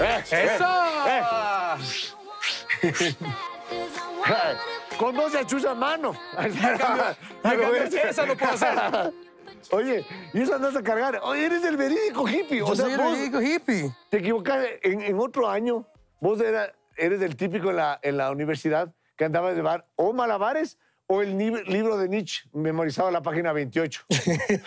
eh, eh, ¡Eso! Eh, eh. <laughs> Con dos achulla mano. <laughs> Esa no pasa. <laughs> Oye, y eso andas a cargar. Oye, eres el verídico hippie. Yo o sea, soy el verídico hippie. Te equivocaste en, en otro año. Vos eras eres el típico en la, en la universidad que andaba de bar o malabares o el libro de Nietzsche memorizado en la página 28.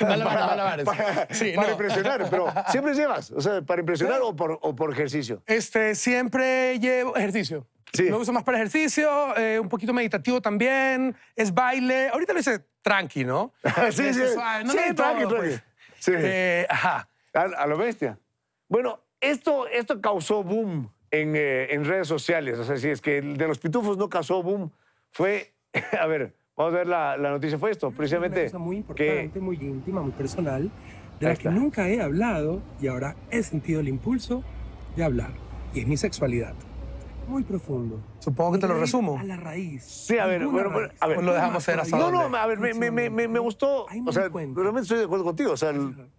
malabares, <laughs> malabares. Para, impresionar, pero siempre llevas, o sea, para impresionar o por, ejercicio. Este, siempre llevo ejercicio. Lo Me más para ejercicio, eh, un poquito meditativo también, es baile. Ahorita lo hice tranqui, ¿no? <laughs> sí, sí. sí, tranqui, tranqui. Pues. Eh, ajá. A, a, lo bestia. Bueno, esto, esto causó boom eh, en, redes sociales. O sea, si es que el de los pitufos no casó boom, fue, <laughs> a ver, vamos a ver la, noticia, fue esto, ah, precisamente. Una cosa muy importante, muy íntima, muy personal, de la que nunca he hablado y ahora he sentido el impulso de hablar, y es mi sexualidad. Muy profundo. Supongo que te lo resumo. A la raíz. Sí, a ver, bueno, a ver. lo dejamos hacer ahora. No, no, a ver, me, me, me, me gustó. o sea, realmente estoy de acuerdo contigo. O sea,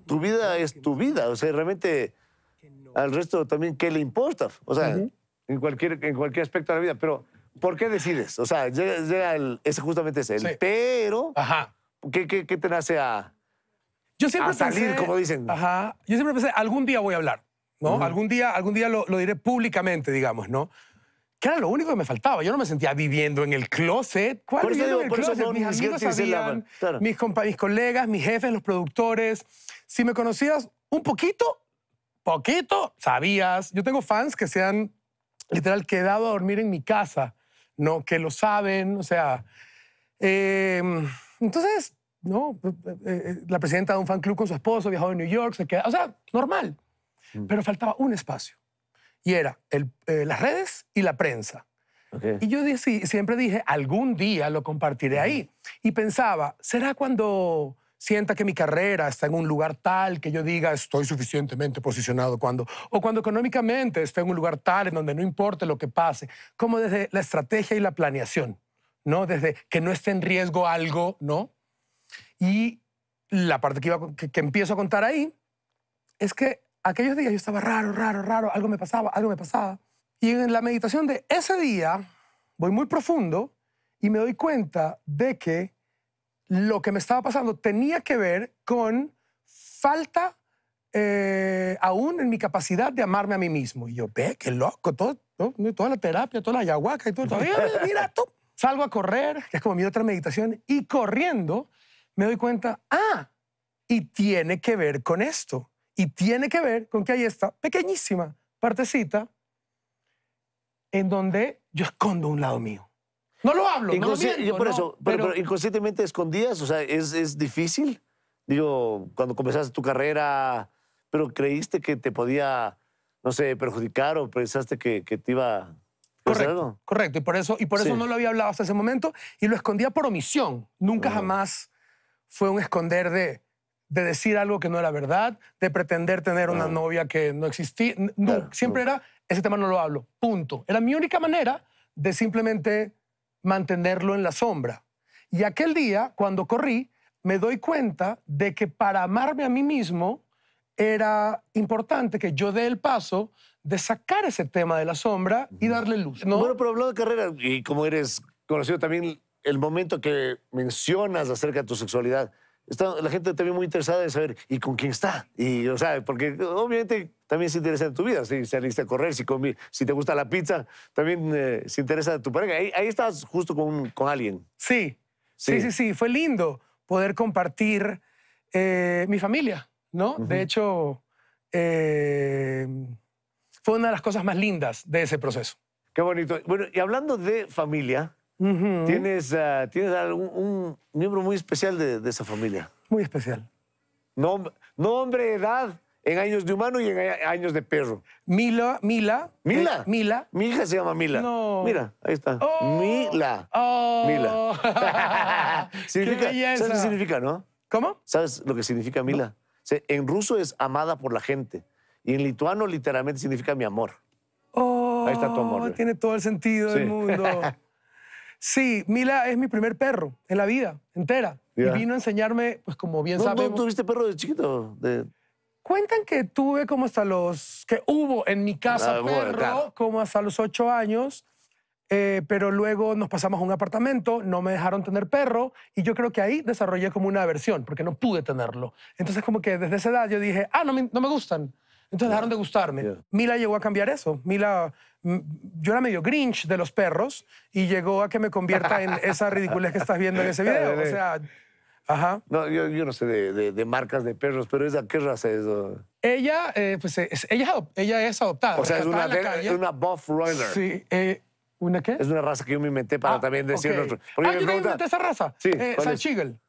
tu vida es tu vida. O sea, realmente al resto también qué le importa. O sea, en, cualquier, en cualquier aspecto de la vida. Pero, ¿por qué decides? O sea, ese justamente es el pero. Ajá. ¿qué, ¿qué, qué, te nace a, yo siempre a salir, pensé, como dicen? Ajá. Yo siempre pensé, algún día voy a hablar, ¿no? Algún día, algún día lo, diré públicamente, digamos, ¿no? que era lo único que me faltaba. Yo no me sentía viviendo en el closet. ¿Cuál por el closet? mis amigos sabían, mis colegas, mis jefes, los productores. Si me conocías un poquito, poquito sabías. Yo tengo fans que se han literal quedado a dormir en mi casa, ¿no? Que lo saben, o sea. Em, entonces, ¿no? Eh, eh, eh, la presidenta de un fan club con su esposo viajó a New York, se queda, o sea, normal. Mm. Pero faltaba un espacio y era el, las redes y la prensa. Y yo siempre dije, algún día lo compartiré ahí. Y pensaba, ¿será cuando sienta que mi carrera está en un lugar tal que yo diga estoy suficientemente posicionado cuando, o cuando económicamente estoy en un lugar tal en donde no importe lo que pase, como desde la estrategia y la planeación, ¿no? Desde que no esté en riesgo algo, ¿no? Y la parte que, iba, que empiezo a contar ahí es que aquellos días yo estaba raro, raro, raro, algo me pasaba, algo me pasaba. Y en la meditación de ese día voy muy profundo y me doy cuenta de que lo que me estaba pasando tenía que ver con falta eh, aún en mi capacidad de amarme a mí mismo. Y yo, ve, qué loco, todo, toda la terapia, toda la ayahuasca y todo. <laughs> mira, Salgo a correr, que es como mi otra meditación, y corriendo me doy cuenta, ah, y tiene que ver con esto. Y tiene que ver con que hay esta pequeñísima partecita en donde yo escondo un lado mío. No lo hablo, no lo por eso, pero, inconscientemente escondías, o sea, ¿es, es difícil. Digo, cuando comenzaste tu carrera, pero creíste que te podía, no sé, perjudicar o pensaste que, te iba Correcto, correcto. Y por eso, y por eso no lo había hablado hasta ese momento y lo escondía por omisión. Nunca jamás fue un esconder de, de decir algo que no era verdad, de pretender tener una novia que no existía. No, siempre era, ese tema no lo hablo, punto. Era mi única manera de simplemente mantenerlo en la sombra. Y aquel día, cuando corrí, me doy cuenta de que para amarme a mí mismo era importante que yo dé el paso de sacar ese tema de la sombra y darle luz. ¿no? Bueno, pero hablando de carrera, y como eres conocido también, el momento que mencionas acerca de tu sexualidad, la gente también muy interesada en saber, ¿y con quién está? Y, o sea, porque obviamente también se interesa en tu vida, si saliste a correr, si, si te gusta la pizza, también eh, se interesa en tu pareja. Ahí, ahí estás justo con, con alguien. Sí. sí. sí, sí, fue lindo poder compartir eh, mi familia, ¿no? De hecho, eh, fue una de las cosas más lindas de ese proceso. Qué bonito. Bueno, y hablando de familia, ¿Tienes, ah, ¿tienes un miembro muy especial de, esa familia? Muy especial. nombre, edad, en años de humano y en años de perro. Mila. Mila. Mila. Eh, Mila. Mi hija se llama Mila. Mira, ahí está. Oh. Mila. Oh. Mila. <laughs> <laughs> significa, ¿Sabes lo que significa, no? ¿Cómo? ¿Sabes lo que significa Mila? En ruso es amada por la gente. Y en lituano literalmente significa mi amor. Oh, ahí está tu amor. Tiene todo el sentido del mundo. <laughs> Sí, Mila es mi primer perro en la vida entera. Y vino a enseñarme, pues como bien sabemos. tuviste perro de chiquito? De... Cuentan que tuve como hasta los... que hubo en mi casa ah, perro como hasta los ocho años. Eh, pero luego nos pasamos a un apartamento, no me dejaron tener perro y yo creo que ahí desarrollé como una aversión porque no pude tenerlo. Entonces como que desde esa edad yo dije, ah, no no me gustan. Entonces dejaron de gustarme. Mila llegó a cambiar eso. Mila, yo era medio grinch de los perros y llegó a que me convierta en <laughs> esa ridiculez que estás viendo en ese video. O eh. sea, ajá. No, yo, no sé de, marcas de perros, pero ¿esa qué raza es? Ella, eh, pues, eh, ella, es adoptada. O sea, es una, buff runner. Sí. ¿Una qué? Es una raza que yo me inventé para ah, también decir Ah, yo me inventé esa raza. Sí. Eh,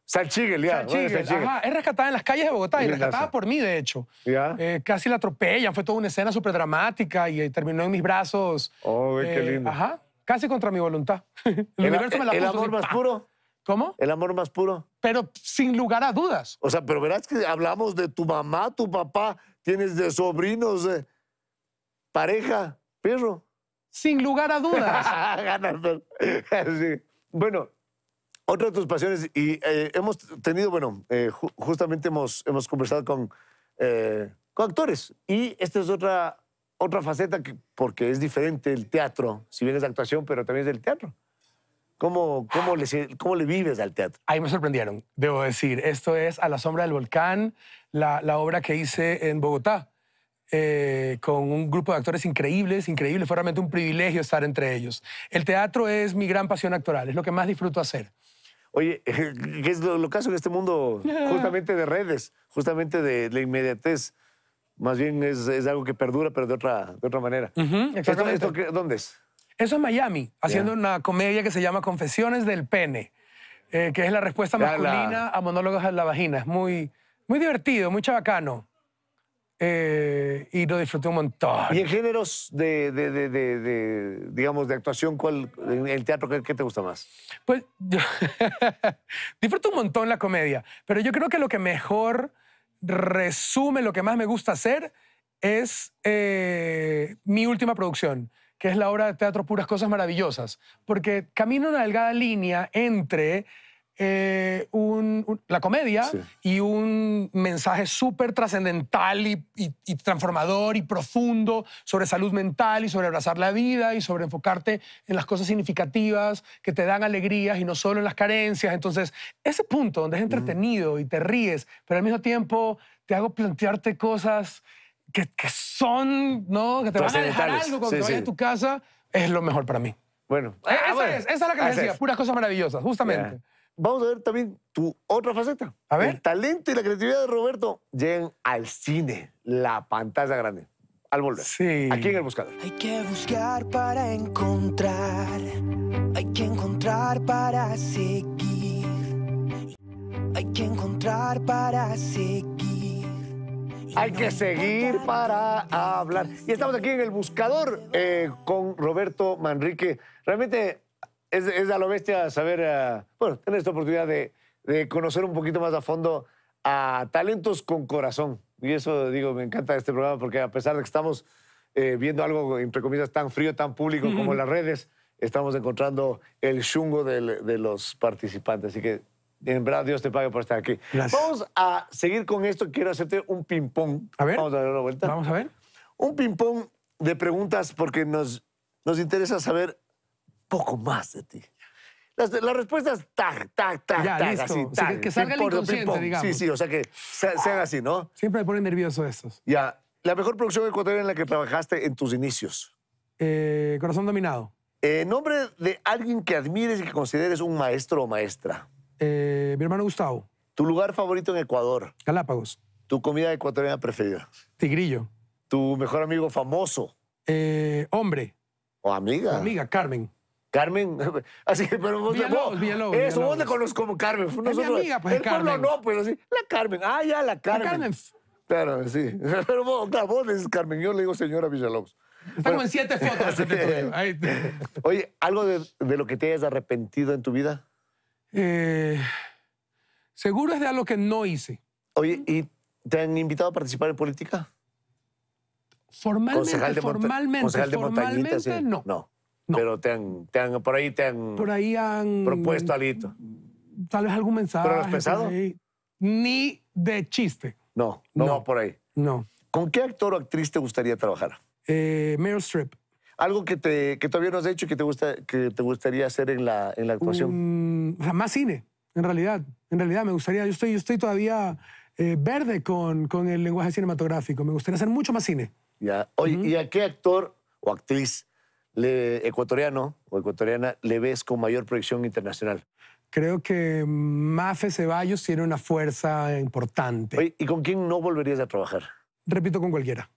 Salchigel, ya. Salchigel, Ajá, es rescatada en las calles de Bogotá y rescatada por mí, de hecho. ¿Ya? Eh, casi la atropellan, fue toda una escena súper dramática y, eh, terminó en mis brazos. Oh, qué eh, lindo. Ajá, casi contra mi voluntad. El, amor más puro? ¿Cómo? El amor más puro. Pero sin lugar a dudas. O sea, pero verás que hablamos de tu mamá, tu papá, tienes de sobrinos, pareja, perro. Sin lugar a dudas. <laughs> <laughs> sí. Bueno, otra de tus pasiones, y eh, hemos tenido, bueno, eh, justamente hemos, hemos conversado con, eh, con actores, y esta es otra, otra faceta, que, porque es diferente el teatro, si bien es de actuación, pero también es del teatro. ¿Cómo, cómo, le, ¿Cómo le vives al teatro? Ahí me sorprendieron, debo decir. Esto es A la sombra del volcán, la, obra que hice en Bogotá, con un grupo de actores increíbles, increíbles. Fue realmente un privilegio estar entre ellos. El teatro es mi gran pasión actoral, es lo que más disfruto hacer. Oye, <laughs> ¿qué es lo, que caso en este mundo justamente de redes, justamente de la inmediatez? Más bien es, algo que perdura, pero de otra, de otra manera. ¿Dónde es? Eso es Miami, haciendo una comedia que se llama Confesiones del Pene, eh, que es la respuesta masculina a monólogos en la vagina. Es muy, muy divertido, muy chabacano. Eh, y lo disfruté un montón. ¿Y en géneros de, digamos, de actuación, cuál, en el teatro, qué, te gusta más? Pues <laughs> disfruto un montón la comedia, pero yo creo que lo que mejor resume, lo que más me gusta hacer es eh, mi última producción, que es la obra de teatro Puras Cosas Maravillosas, porque camino una delgada línea entre eh, la comedia y un mensaje súper trascendental y, transformador y profundo sobre salud mental y sobre abrazar la vida y sobre enfocarte en las cosas significativas que te dan alegrías y no solo en las carencias. Entonces, ese punto donde es entretenido y te ríes, pero al mismo tiempo te hago plantearte cosas que, son, ¿no? Que te van a dejar algo cuando te a tu casa, es lo mejor para mí. Bueno, eh, ah, esa, Es, esa, Es, la que decía, puras cosas maravillosas, justamente vamos a ver también tu otra faceta. A ver. El talento y la creatividad de Roberto llegan al cine, la pantalla grande. Al volver. Sí. Aquí en el buscador. Hay que buscar para encontrar. Hay que encontrar para seguir. Hay que encontrar para seguir. Hay que seguir para hablar. Y estamos aquí en el buscador eh, con Roberto Manrique. Realmente es, es a lo bestia saber, eh, bueno, tener esta oportunidad de, conocer un poquito más a fondo a talentos con corazón. Y eso, digo, me encanta este programa porque a pesar de que estamos eh, viendo algo, entre comillas, tan frío, tan público como las redes, estamos encontrando el chungo de los participantes. Así que, en verdad, Dios te pague por estar aquí. Vamos a seguir con esto. Quiero hacerte un ping-pong. A ver. Vamos a dar una vuelta. Vamos a ver. Un ping-pong de preguntas porque nos, nos interesa saber poco más de ti. Las, respuesta respuestas, tac, tac, tac, tac, que, salga el inconsciente, digamos. Sí, sí, o sea, que sean así, ¿no? Siempre me ponen nervioso estos. Ya. ¿La mejor producción ecuatoriana en la que trabajaste en tus inicios? Eh, Corazón Dominado. ¿En eh, ¿Nombre de alguien que admires y que consideres un maestro o maestra? Eh, mi hermano Gustavo. ¿Tu lugar favorito en Ecuador? Galápagos. ¿Tu comida ecuatoriana preferida? Tigrillo. ¿Tu mejor amigo famoso? hombre. ¿O amiga? amiga, Carmen. Carmen, <laughs> así que, pero vos Villalobos, Villalobos, Eso, vos le conozco como Carmen. Nosotros, es mi amiga, pues, el Carmen. pueblo no, pues así, la Carmen, ah, ya, la Carmen. La Carmen. Claro, sí. <laughs> Pero vos, le dices Carmen, yo le digo señora Villalobos. Estamos en siete fotos. <laughs> Este Oye, ¿algo de, lo que te hayas arrepentido en tu vida? Eh, seguro es de algo que no hice. Oye, ¿y te han invitado a participar en política? Formalmente, formalmente, formalmente, formalmente, no. no. Pero te han, por ahí te han, por ahí han propuesto alito. Tal vez algún mensaje. ¿Pero lo has pensado? Ni de chiste. No, no, por ahí. No. ¿Con qué actor o actriz te gustaría trabajar? Eh, Meryl Streep. ¿Algo que, te, que todavía no has hecho y que te, gusta, que te gustaría hacer en la, en actuación? o mm, sea, más cine, en realidad. En realidad, me gustaría. Yo estoy, estoy todavía eh, verde con, con, el lenguaje cinematográfico. Me gustaría hacer mucho más cine. Ya. Oye, ¿y a qué actor o actriz ecuatoriano o ecuatoriana le ves con mayor proyección internacional? Creo que Mafe Ceballos tiene una fuerza importante. ¿Y con quién no volverías a trabajar? Repito, con cualquiera.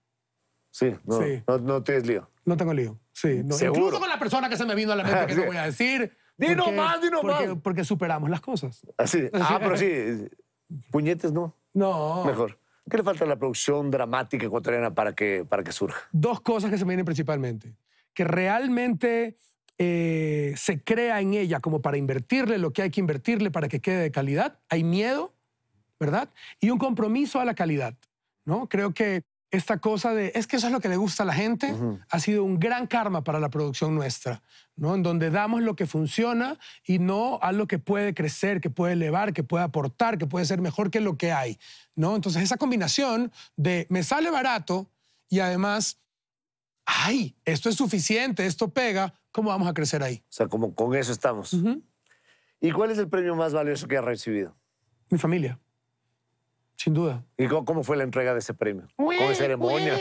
Sí, no, no, tienes lío. No tengo lío, sí. Incluso con la persona que se me vino a la mente que te voy a decir. di porque, más, dino porque, más. Porque superamos las cosas. Así. Ah, <laughs> ah, pero sí. Puñetes no. No. Mejor. ¿Qué le falta a la producción dramática ecuatoriana para que, para que surja? Dos cosas que se me vienen principalmente que realmente eh, se crea en ella como para invertirle lo que hay que invertirle para que quede de calidad. Hay miedo, ¿verdad? Y un compromiso a la calidad, ¿no? Creo que esta cosa de, es que eso es lo que le gusta a la gente, ha sido un gran karma para la producción nuestra, ¿no? En donde damos lo que funciona y no a lo que puede crecer, que puede elevar, que puede aportar, que puede ser mejor que lo que hay, ¿no? Entonces esa combinación de me sale barato y además ay, esto es suficiente, esto pega, ¿cómo vamos a crecer ahí? O sea, como con eso estamos. ¿Y cuál es el premio más valioso que has recibido? Mi familia. Sin duda. ¿Y cómo, fue la entrega de ese premio? Uy, ¿Con ceremonia?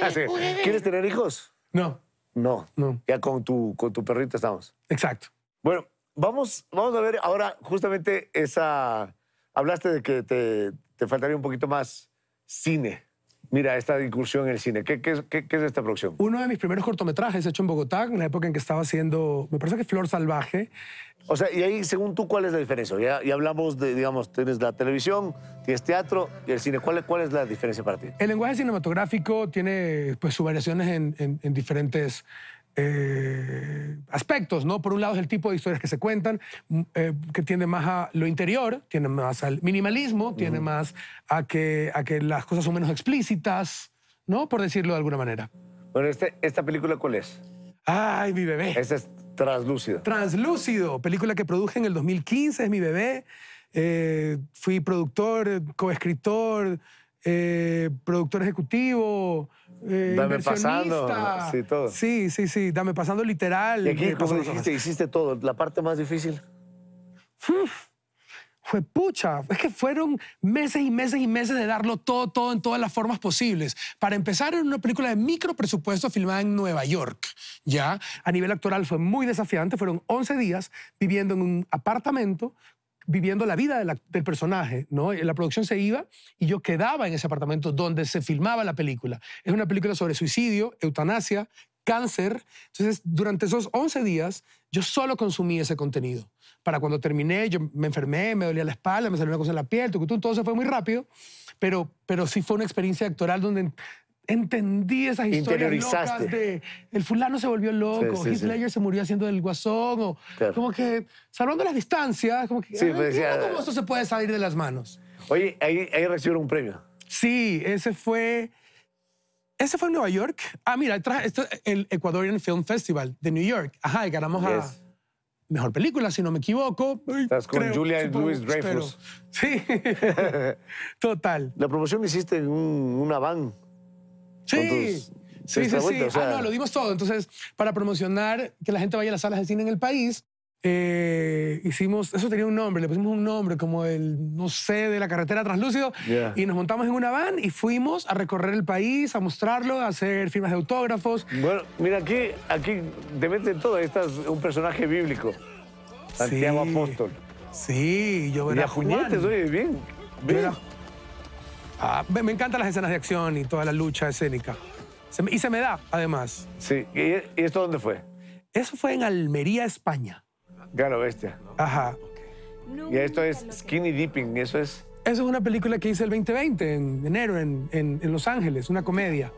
¿Quieres tener hijos? No. No. Ya con tu, perrito estamos. Exacto. Bueno, vamos, vamos a ver ahora justamente esa... Hablaste de que te, te faltaría un poquito más cine mira, esta incursión en el cine. ¿Qué, es esta producción? Uno de mis primeros cortometrajes hecho en Bogotá, en la época en que estaba haciendo, me parece que Flor Salvaje. O sea, y ahí, según tú, ¿cuál es la diferencia? Ya, hablamos de, digamos, tienes la televisión, tienes teatro y el cine. ¿Cuál, es la diferencia para ti? El lenguaje cinematográfico tiene pues, sus variaciones en diferentes eh, aspectos, ¿no? Por un lado es el tipo de historias que se cuentan, mm, eh, que tiende más a lo interior, tiene más al minimalismo, tiene más a que, a que las cosas son menos explícitas, ¿no? Por decirlo de alguna manera. Bueno, este, ¿esta película cuál es? Ay, mi bebé. Ese es Translúcido. Translúcido, película que produje en el 2015, es mi bebé. Eh, fui productor, coescritor, eh, productor ejecutivo, eh, dame pasando, sí, Sí, sí, sí, dame pasando literal. ¿Y aquí, eh, hiciste todo? ¿La parte más difícil? fue pucha, es que fueron meses y meses y meses de darlo todo, todo en todas las formas posibles. Para empezar, en una película de micro presupuesto filmada en Nueva York, ¿ya? A nivel actoral fue muy desafiante, fueron 11 días viviendo en un apartamento viviendo la vida del personaje, ¿no? Eh, la producción se iba y yo quedaba en ese apartamento donde se filmaba la película. Es una película sobre suicidio, eutanasia, cáncer. Entonces, durante esos 11 días, yo solo consumí ese contenido. Para cuando terminé, yo me enfermé, me dolía la espalda, me salió una cosa en la piel, todo, eso se fue muy rápido, pero, pero sí fue una experiencia actoral donde entendí esas historias locas de el fulano se volvió loco, Heath Ledger se murió haciendo el guasón, o como que salvando las distancias, como que pues, ¿cómo esto se puede salir de las manos? Oye, ahí, ahí, recibieron un premio. Sí, ese fue ese fue en Nueva York. Ah, mira, esto, el Ecuadorian Film Festival de New York. Ajá, y ganamos a mejor película, si no me equivoco. Estás con Julia y Luis Dreyfus. Sí, <laughs> total. La promoción hiciste en un, una van. Sí. Sí, sí, sí. ah, no, lo dimos todo. Entonces, para promocionar que la gente vaya a las salas de cine en el país, eh, hicimos, eso tenía un nombre, le pusimos un nombre como el, no sé, de la carretera translúcido, y nos montamos en una van y fuimos a recorrer el país, a mostrarlo, a hacer firmas de autógrafos. Bueno, mira, aquí, aquí te meten todo, ahí estás un personaje bíblico, Santiago sí. Apóstol. Sí, yo era Y a Juan. oye, bien. Ah, me, encantan las escenas de acción y toda la lucha escénica. y se me da, además. Sí. ¿Y, esto dónde fue? Eso fue en Almería, España. Galo Bestia. Ajá. Y esto es Skinny Dipping, y eso es... Eso es una película que hice el 2020, en enero, en, Los Ángeles, una comedia.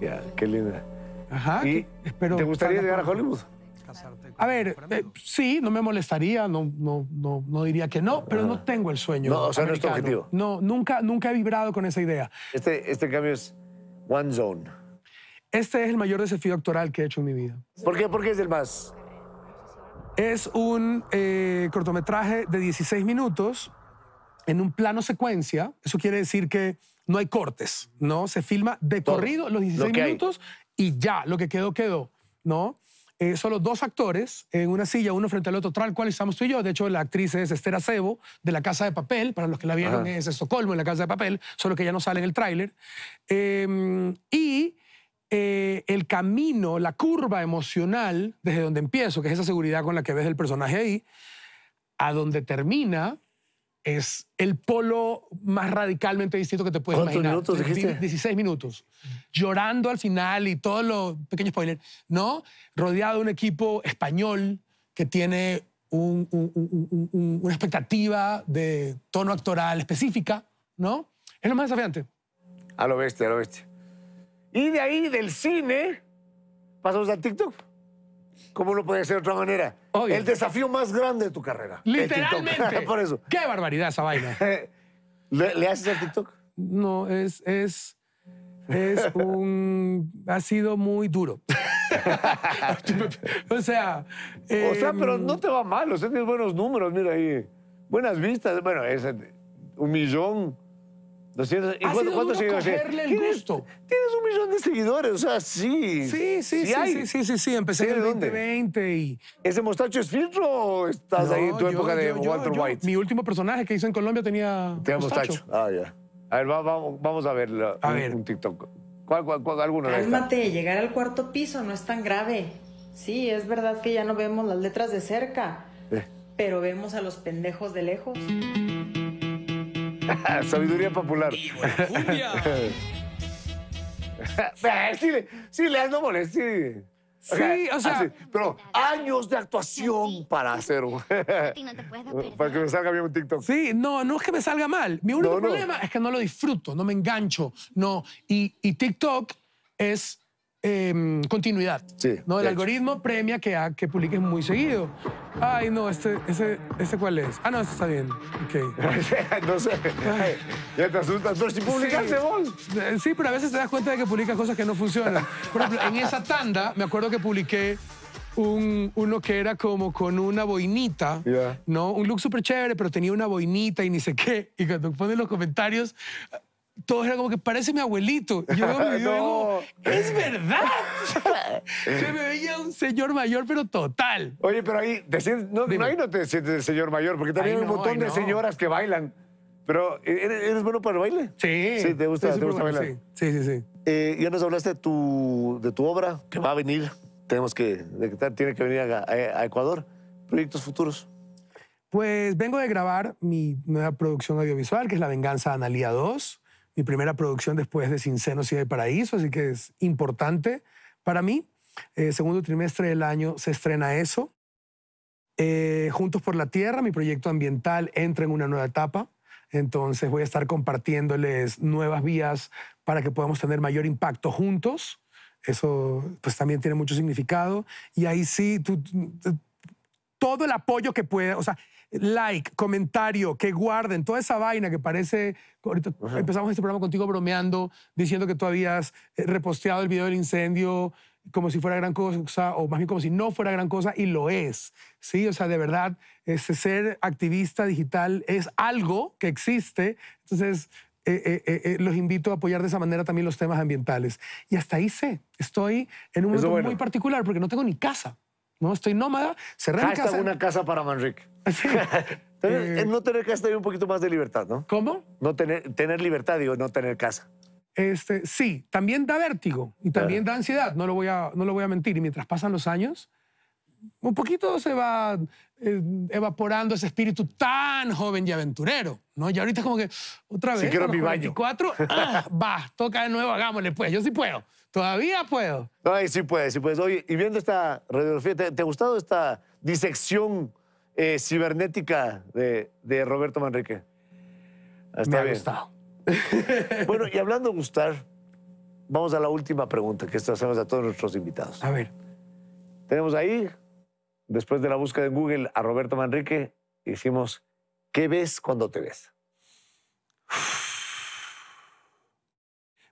Ya, qué linda. Ajá. ¿Te gustaría llegar a Hollywood? a ver, eh, sí, no me molestaría, no, no, no, no diría que no, pero no ah. tengo el sueño. No, o sea, no es tu objetivo. No, nunca, nunca he vibrado con esa idea. Este, este cambio es One Zone. Este es el mayor desafío actoral que he hecho en mi vida. ¿Por qué? Porque es el más. Es un eh, cortometraje de 16 minutos en un plano secuencia. Eso quiere decir que no hay cortes, ¿no? Se filma de corrido los 16 minutos y ya, lo que quedó, quedó, ¿no? Eh, solo dos actores en una silla, uno frente al otro, tal cual estamos tú y yo. De hecho, la actriz es Esther Acebo, de La Casa de Papel. Para los que la vieron, es Estocolmo en La Casa de Papel, solo que ya no sale en el tráiler. Em, y eh, el camino, la curva emocional, desde donde empiezo, que es esa seguridad con la que ves el personaje ahí, a donde termina, es el polo más radicalmente distinto que te puedes imaginar. minutos dijiste? 16 minutos. Llorando al final y todos los pequeños spoilers, ¿no? Rodeado de un equipo español que tiene un, una expectativa de tono actoral específica, ¿no? Es lo más desafiante. A lo bestia, a lo bestia. Y de ahí, del cine, pasamos al TikTok. ¿Cómo no podía ser de otra manera? El desafío más grande de tu carrera. Literalmente. <laughs> Por eso. Qué barbaridad esa vaina. <laughs> ¿Le, haces el TikTok? No, es, es, <laughs> un... ha sido muy duro. o sea... o sea, em, pero no te va mal. O sea, tienes buenos números, mira ahí. Buenas vistas. Bueno, es un millón... 200, ¿Y ¿Ah, cuánto, cogerle el gusto. Tienes un millón de seguidores, o sea, sí. Sí, sí, sí, sí, sí, sí, sí, empecé en el 2020 y... ¿Ese mostacho es filtro o estás ahí en tu época de Walter White? Mi último personaje que hice en Colombia tenía mostacho. Ah, ya. A ver, vamos, a ver, a un, ver. un TikTok. ¿Cuál, cuál, cuál alguno Cálmate, llegar al cuarto piso no es tan grave. Sí, es verdad que ya no vemos las letras de cerca, pero vemos a los pendejos de lejos. <laughs> Sabiduría popular. <laughs> sí, sí, le no molestes. Sí. Sí, o sea. pero años de actuación para hacer. <laughs> para que me salga bien un TikTok. Sí, no, no es que me salga mal. Mi único problema es que no lo disfruto, no me engancho. No. y TikTok es Em, continuidad. no, el algoritmo premia que, a, que publiques muy seguido. Ay, no, este, ese, cuál es. Ah, no, este está bien. Ok. <laughs> no ya te asustas. Pero si publicaste sí. vos. Eh, sí, pero a veces te das cuenta de que publicas cosas que no funcionan. Por ejemplo, en esa tanda, me acuerdo que publiqué un, uno que era como con una boinita, ¿no? Un look súper chévere, pero tenía una boinita y ni sé qué. Y cuando ponen los comentarios, todo era como que parece mi abuelito. Yo veo <laughs> es verdad. Se <laughs> me veía un señor mayor, pero total. Oye, pero ahí, no, ahí no te sientes el señor mayor, porque también hay un montón de señoras que bailan. Pero, ¿e-, ¿eres, bueno para el baile? Sí. Sí, te gusta, bailar. Sí, sí, sí. Eh, ya nos hablaste de tu, de tu obra que va a venir. Tenemos que, tiene que venir eh, a, Ecuador. Proyectos futuros. Pues vengo de grabar mi nueva producción audiovisual, que es La Venganza de Analía 2 mi primera producción después de Sin y de Paraíso, así que es importante para mí. Eh, segundo trimestre del año se estrena eso. Eh, juntos por la Tierra, mi proyecto ambiental entra en una nueva etapa. Entonces voy a estar compartiéndoles nuevas vías para que podamos tener mayor impacto juntos. Eso pues también tiene mucho significado. Y ahí sí, todo el apoyo que pueda, like, comentario, que guarden, toda esa vaina que parece. Ahorita empezamos este programa contigo bromeando, diciendo que tú habías eh, reposteado el video del incendio como si fuera gran cosa, o más bien como si no fuera gran cosa, y lo es. ¿sí? O sea, de verdad, ese ser activista digital es algo que existe. Entonces, eh, eh, los invito a apoyar de esa manera también los temas ambientales. Y hasta ahí sé, estoy en un momento muy particular porque no tengo ni casa. No, estoy nómada, cerré mi casa. una casa para Manrique. Ah, <laughs> eh, eh, no tener casa hay un poquito más de libertad, ¿no? ¿Cómo? No tener, libertad, digo, no tener casa. Este, sí, también da vértigo y también da ansiedad, no lo, voy a, no lo voy a mentir. Y mientras pasan los años, un poquito se va eh, evaporando ese espíritu tan joven y aventurero, ¿no? Y ahorita es como que, otra vez, si quiero mi baño. 24, <laughs> ah, va, toca de nuevo, hagámosle pues, yo sí puedo. Todavía puedo. Ay, sí puedes, sí puedes. Oye, y viendo esta radiografía, ¿te, ha gustado esta disección eh, cibernética de, Roberto Manrique? Ah, Me ha gustado. <laughs> bueno, y hablando de gustar, vamos a la última pregunta que hacemos a todos nuestros invitados. A ver. Tenemos ahí, después de la búsqueda en Google, a Roberto Manrique, hicimos, ¿qué ves cuando te ves?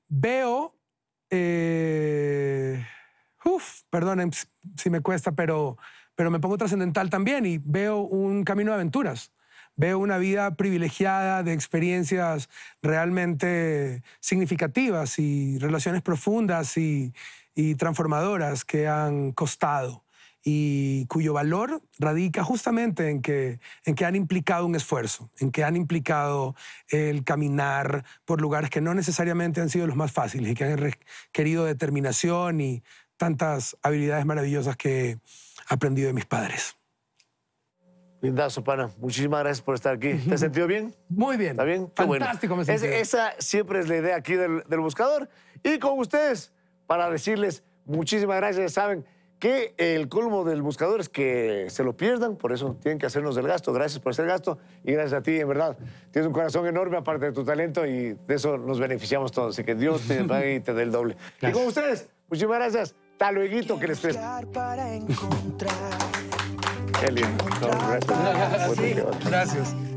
Veo eh, perdonen si me cuesta, pero, pero me pongo trascendental también y veo un camino de aventuras. Veo una vida privilegiada de experiencias realmente significativas y relaciones profundas y, y transformadoras que han costado y cuyo valor radica justamente en que, en que han implicado un esfuerzo, en que han implicado el caminar por lugares que no necesariamente han sido los más fáciles y que han requerido determinación y tantas habilidades maravillosas que he aprendido de mis padres. Lindazo, pana. Muchísimas gracias por estar aquí. ¿Te has sentido bien? Muy bien. ¿Está bien? Fantástico me siento. esa siempre es la idea aquí del, del buscador. Y con ustedes, para decirles muchísimas gracias, saben, que el colmo del buscador es que se lo pierdan, por eso tienen que hacernos el gasto. Gracias por hacer el gasto y gracias a ti, en verdad. Tienes un corazón enorme aparte de tu talento y de eso nos beneficiamos todos. Así que Dios te <laughs> pague y te dé el doble. Y con ustedes, muchísimas gracias. Hasta luego, que les preste. Qué gracias.